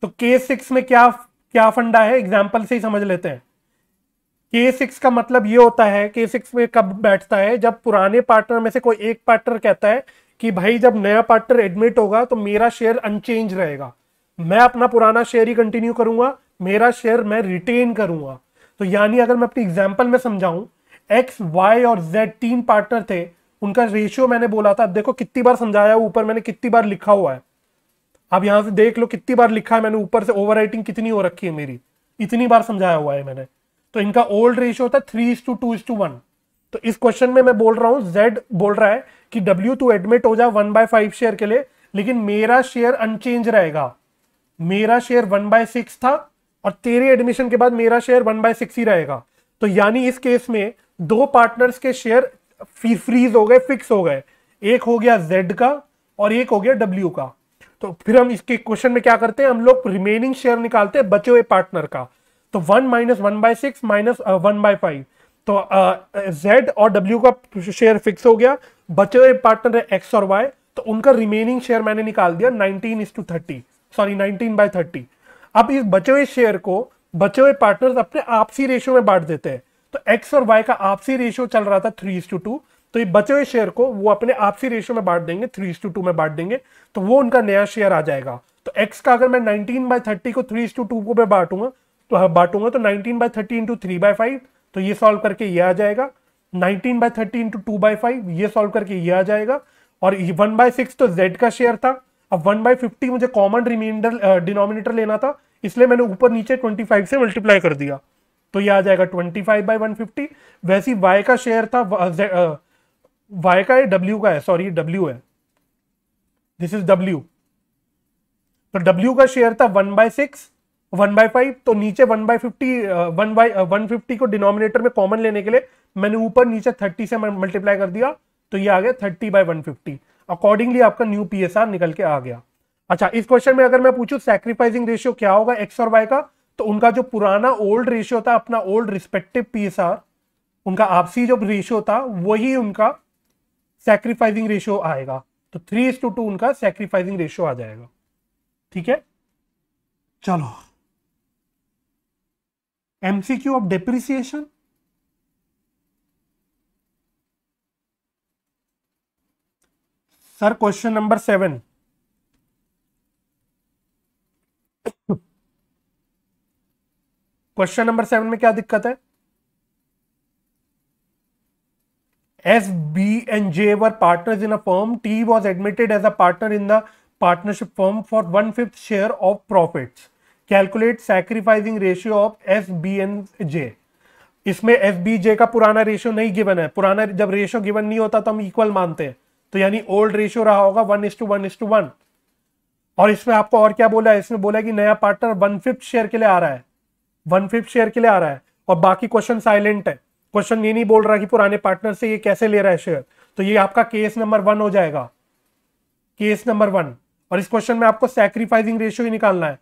तो के सिक्स में क्या क्या फंडा है एग्जाम्पल से ही समझ लेते हैं के सिक्स का मतलब ये होता है के सिक्स में कब बैठता है जब पुराने पार्टनर में से कोई एक पार्टनर कहता है कि भाई जब नया पार्टनर एडमिट होगा तो मेरा शेयर अनचेंज रहेगा मैं अपना पुराना शेयर ही कंटिन्यू करूंगा मेरा शेयर मैं रिटेन करूंगा तो यानी अगर मैं अपनी एग्जाम्पल में समझाऊं एक्स वाई और जेड तीन पार्टनर थे उनका रेशियो मैंने बोला था देखो कितनी बार समझाया ऊपर मैंने कितनी बार लिखा हुआ है आप यहां से देख लो कितनी बार लिखा है मैंने ऊपर से ओवर कितनी हो रखी है मेरी इतनी बार समझाया हुआ है मैंने तो इनका ओल्ड रेशियो था three is to two is to one तो इस क्वेश्चन में मैं बोल रहा हूँ जेड बोल रहा है कि डब्ल्यू तू एडमिट हो जाए वन बाय फाइव शेयर के लिए लेकिन मेरा शेयर अनचेंज रहेगा मेरा शेयर वन बाय सिक्स था और तेरे एडमिशन के बाद मेरा शेयर वन बाय सिक्स ही रहेगा तो यानी इस केस में दो पार्टनर्स के शेयर फ्रीज हो गए फिक्स हो गए एक हो गया जेड का और एक हो गया डब्ल्यू का तो फिर हम इसके क्वेश्चन में क्या करते हैं हम लोग रिमेनिंग शेयर निकालते हैं बचे हुए पार्टनर का तो one minus one by six minus one by five तो जेड uh, और डब्ल्यू का शेयर फिक्स हो गया बचे हुए पार्टनर है एक्स और वाई तो उनका रिमेनिंग शेयर मैंने निकाल दिया nineteen is to thirty sorry 19 by 30 अब इस बचे हुए शेयर को बचे हुए पार्टनर्स अपने आपसी रेशियो में बांट देते हैं तो एक्स और वाई का आपसी रेशियो चल रहा था थ्री इज टू टू तो ये बचे हुए शेयर को वो अपने आपसी रेशियो में बांट देंगे थ्री इज टू टू में बांट देंगे तो वो उनका नया शेयर आ जाएगा तो एक्स का अगर मैं नाइनटीन बाय थर्टी को थ्री इज टू टू को मैं बांटूंगा तो हाँ, बांटूंगा तो nineteen by thirty into three by five तो ये सॉल्व करके ये आ जाएगा nineteen by thirty into two by five ये सॉल्व करके ये आ जाएगा और वन बाय सिक्स तो जेड का शेयर था अब वन बाई फिफ्टी मुझे कॉमन रिमाइंडर डिनोमिनेटर लेना था इसलिए मैंने ऊपर नीचे ट्वेंटी फाइव से मल्टीप्लाई कर दिया तो ये आ जाएगा twenty five by one fifty वैसे वाई का शेयर था वाई का है डब्ल्यू का है सॉरी डब्ल्यू है दिस इज डब्ल्यू तो डब्ल्यू का शेयर था one by six one by five तो नीचे one by fifty one by one fifty को डिनोमिनेटर में कॉमन लेने के लिए मैंने ऊपर नीचे थर्टी से मल्टीप्लाई कर दिया तो ये आ गया thirty by one fifty accordingly आपका न्यू पी निकल के आ गया अच्छा इस क्वेश्चन में अगर मैं पूछू सेक्रीफाइसिंग रेशियो क्या होगा एक्स और वाई का तो उनका जो पुराना ओल्ड रेशियो था अपना ओल्ड रिस्पेक्टिव पी उनका आपसी जो रेशियो था वही उनका सेक्रीफाइसिंग रेशियो आएगा तो थ्री इज टू टू उनका सेक्रीफाइसिंग रेशियो आ जाएगा ठीक है चलो MCQ of depreciation sir question number seven question number seven में क्या दिक्कत है S B and J were partner in a firm T was admitted as a partner in the partnership firm for one fifth share of profits calculate sacrificing ratio of S B and J इसमें एस बी जे का पुराना रेशियो नहीं गिवन है पुराना जब रेशियो गिवन नहीं होता तो हम इक्वल मानते हैं तो यानी ओल्ड रेशियो रहा होगा one is to one is to one और इसमें आपको और क्या बोला है इसमें बोला है कि नया पार्टनर वन फिफ्थ शेयर के लिए आ रहा है वन फिफ्थ शेयर के लिए आ रहा है और बाकी क्वेश्चन साइलेंट है क्वेश्चन ये नहीं बोल रहा कि पुराने पार्टनर से ये कैसे ले रहा है शेयर तो ये आपका केस नंबर वन हो जाएगा केस नंबर वन और इस क्वेश्चन में आपको सैक्रीफाइसिंग रेशियो ही निकालना है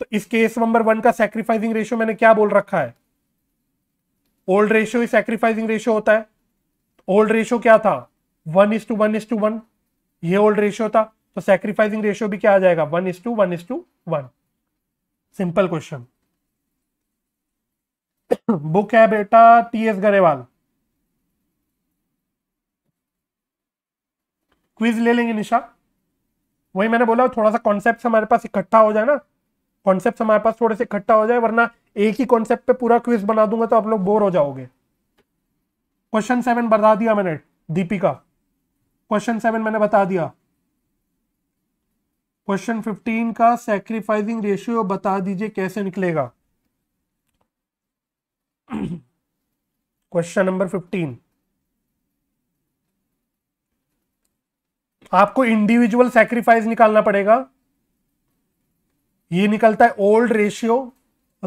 तो इस केस नंबर वन का सैक्रीफाइसिंग रेशियो मैंने क्या बोल रखा है ओल्ड रेशियो ही सैक्रीफाइसिंग रेशियो होता है ओल्ड रेशियो क्या था one is to one is to one ये ओल्ड रेशियो था तो सेक्रीफाइसिंग रेशियो भी क्या आ जाएगा one is to one is to one simple question book है बेटा टी एस गरेवाल क्विज ले लेंगे निशा वही मैंने बोला थोड़ा सा कॉन्सेप्ट हमारे पास इकट्ठा हो जाए ना कॉन्सेप्ट हमारे पास थोड़े से इकट्ठा हो जाए वरना एक ही कॉन्सेप्ट पे पूरा क्विज बना दूंगा तो आप लोग बोर हो जाओगे क्वेश्चन सेवन बता दिया मैंने दीपिका क्वेश्चन सेवन मैंने बता दिया क्वेश्चन फिफ्टीन का सेक्रीफाइसिंग रेशियो बता दीजिए कैसे निकलेगा क्वेश्चन नंबर फिफ्टीन आपको इंडिविजुअल सेक्रीफाइस निकालना पड़ेगा ये निकलता है old ratio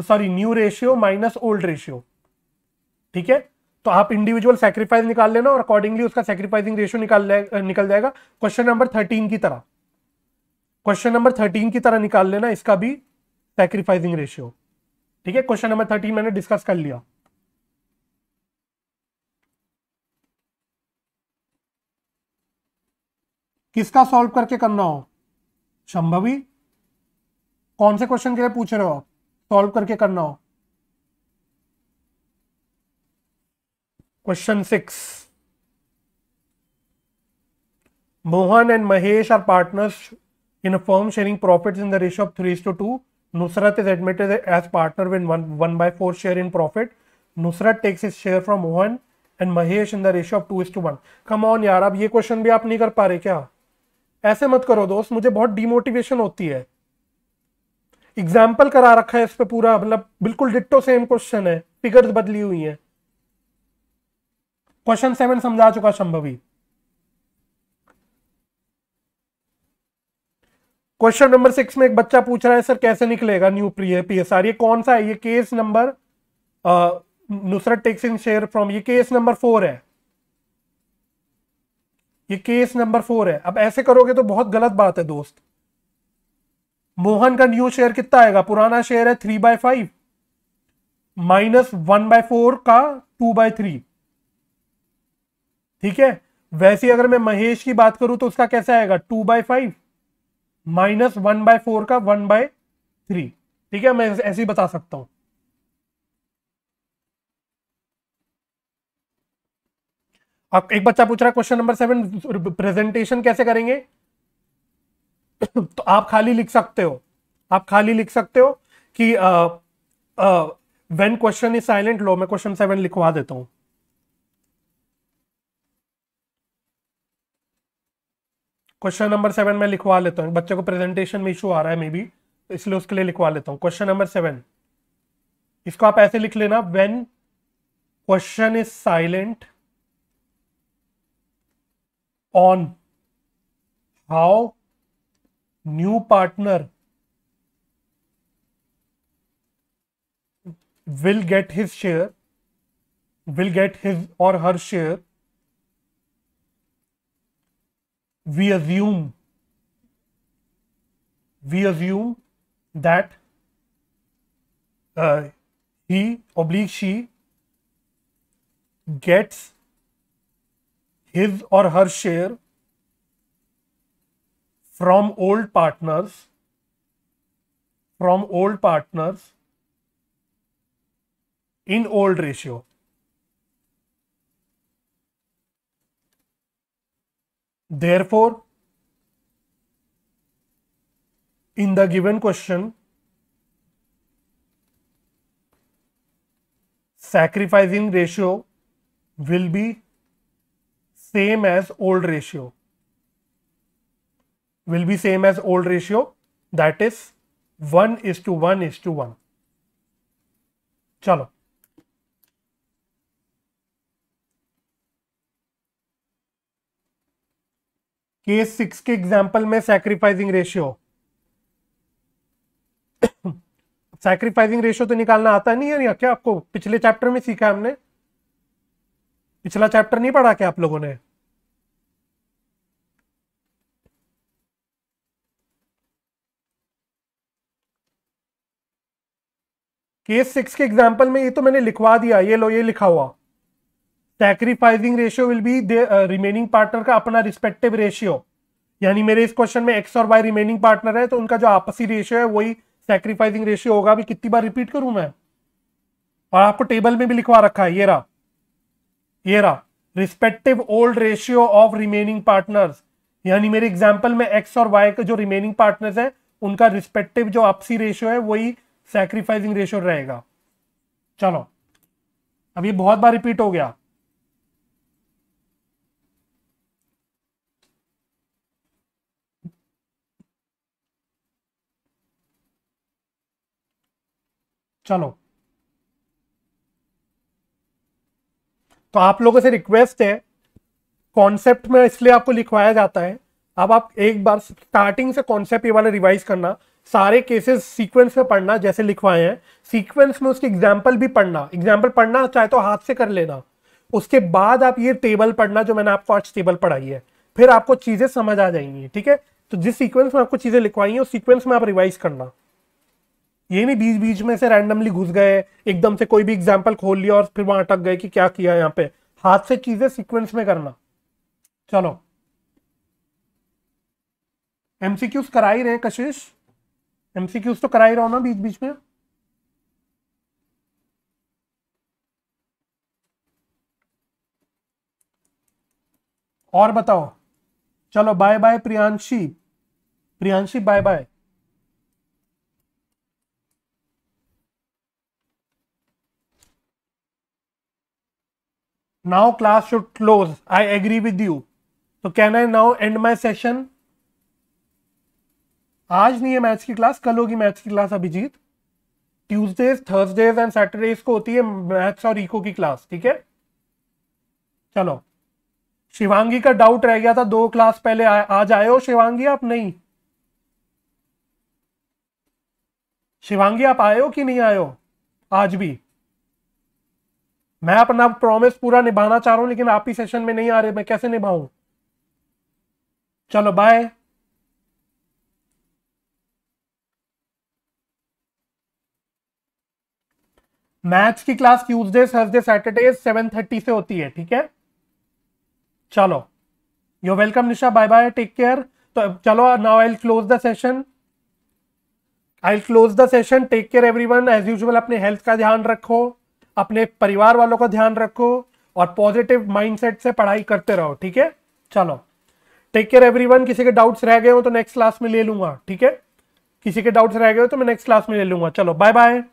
sorry new ratio minus old ratio ठीक है तो आप इंडिविजुअल सेक्रीफाइस निकाल लेना और अकॉर्डिंगली उसका सेक्रीफाइसिंग रेशियो निकाल निकल जाएगा क्वेश्चन नंबर थर्टीन की तरह क्वेश्चन नंबर थर्टीन की तरह निकाल लेना इसका भी सेक्रीफाइसिंग रेशियो ठीक है क्वेश्चन नंबर थर्टीन मैंने डिस्कस कर लिया किसका सॉल्व करके करना हो संभवी कौन से क्वेश्चन के लिए पूछ रहे हो आप सॉल्व करके करना हो question six Mohan and Mahesh are partners in firm sharing profit in the ratio of three to two Nusrat is admitted as partner with one by four share in profit Nusrat takes his share from Mohan and Mahesh in the ratio of two is to one come on यार अब ये क्वेश्चन भी आप नहीं कर पा रहे क्या ऐसे मत करो दोस्त मुझे बहुत डिमोटिवेशन होती है एग्जाम्पल करा रखा है इस पर पूरा मतलब बिल्कुल डिट्टो सेम क्वेश्चन है फिगर्स बदली हुई है क्वेश्चन सेवन समझा चुका संभवी क्वेश्चन नंबर सिक्स में एक बच्चा पूछ रहा है सर कैसे निकलेगा न्यू प्री पीएसआर ये कौन सा है ये case number Nusrat takes in share from ये केस नंबर फोर है ये केस नंबर फोर है अब ऐसे करोगे तो बहुत गलत बात है दोस्त मोहन का न्यू शेयर कितना आएगा पुराना शेयर है three by five minus one by four का टू बाय थ्री ठीक है वैसे अगर मैं महेश की बात करूं तो उसका कैसे आएगा two by five minus one by four का वन बाय थ्री ठीक है मैं ऐसे ही बता सकता हूं अब एक बच्चा पूछ रहा है क्वेश्चन नंबर सेवन प्रेजेंटेशन कैसे करेंगे तो आप खाली लिख सकते हो आप खाली लिख सकते हो कि वेन क्वेश्चन इज साइलेंट लो मैं क्वेश्चन सेवन लिखवा देता हूं क्वेश्चन नंबर सेवन मैं लिखवा लेता हूँ बच्चे को प्रेजेंटेशन में इशू आ रहा है मे बी तो इसलिए उसके लिए लिखवा लेता हूँ क्वेश्चन नंबर सेवन इसको आप ऐसे लिख लेना when question is silent on how new partner will get his share will get his और her share we assume we assume that uh, he oblique she gets his or her share from old partners from old partners in old ratio Therefore, in the given question, sacrificing ratio will be same as old ratio will be same as old ratio that is 1 is to 1 is to 1 chalo case six के एग्जाम्पल में सैक्रिफाइसिंग रेशियो सैक्रिफाइसिंग रेशियो तो निकालना आता नहीं है या क्या आपको पिछले चैप्टर में सीखा हमने पिछला चैप्टर नहीं पढ़ा क्या आप लोगों ने केस सिक्स के एग्जाम्पल में ये तो मैंने लिखवा दिया ये लो ये लिखा हुआ sacrificing ratio will be remaining partner का अपना रिस्पेक्टिव रेशियो यानी मेरे इस क्वेश्चन में एक्स और वाई रिमेनिंग पार्टनर है तो उनका जो आपसी रेशियो है वही sacrificing रेशियो होगा अभी कितनी बार रिपीट करूं मैं और आपको टेबल में भी लिखवा रखा है ये रहा ये रहा respective old ratio of remaining partners यानी मेरे एग्जाम्पल में एक्स और वाई के जो रिमेनिंग पार्टनर्स है उनका रिस्पेक्टिव जो आपसी रेशियो है वही सैक्रिफाइसिंग रेशियो रहेगा चलो अब ये बहुत बार रिपीट हो गया चलो तो आप लोगों से रिक्वेस्ट है कॉन्सेप्ट में इसलिए आपको लिखवाया जाता है अब आप एक बार स्टार्टिंग से कॉन्सेप्ट ये वाला रिवाइज करना सारे केसेस सीक्वेंस में पढ़ना जैसे लिखवाए हैं सीक्वेंस में उसके एग्जाम्पल भी पढ़ना एग्जाम्पल पढ़ना चाहे तो हाथ से कर लेना उसके बाद आप ये टेबल पढ़ना जो मैंने आपको आज टेबल पढ़ाई है फिर आपको चीज़ें समझ आ जाएंगी ठीक है तो जिस सीक्वेंस में आपको चीज़ें लिखवाई हैं उस सीक्वेंस में आप रिवाइज करना ये नहीं बीच बीच में से रैंडमली घुस गए एकदम से कोई भी एग्जाम्पल खोल लिया और फिर वहां अटक गए कि क्या किया यहाँ पे हाथ से चीजें सिक्वेंस में करना चलो एमसीक्यूज करा ही रहे कशिश एमसीक्यूज तो करा ही रहो ना बीच बीच में और बताओ चलो bye bye Priyanshi Priyanshi bye bye now class should close i agree with you so can i now end my session आज नहीं है मैथ्स की क्लास कल होगी मैथ्स की class Abhijeet Tuesdays Thursdays and Saturdays को होती है मैथ्स और इको की क्लास ठीक है चलो शिवांगी का डाउट रह गया था दो क्लास पहले आ, आज आए हो शिवांगी आप नहीं शिवांगी आप आए हो कि नहीं आए हो आज भी मैं अपना प्रॉमिस पूरा निभाना चाह रहा हूं लेकिन आप ही सेशन में नहीं आ रहे मैं कैसे निभाऊं चलो बाय मैथ्स की class Tuesday Thursday Saturday seven thirty से होती है ठीक है चलो yo welcome Nisha bye bye take care तो चलो now I close the session I close the session take care everyone as usual अपने हेल्थ का ध्यान रखो अपने परिवार वालों का ध्यान रखो और पॉजिटिव माइंडसेट से पढ़ाई करते रहो ठीक है चलो टेक केयर एवरीवन किसी के डाउट्स रह गए हो तो नेक्स्ट क्लास में ले लूंगा ठीक है किसी के डाउट्स रह गए हो तो मैं नेक्स्ट क्लास में ले लूंगा चलो बाय बाय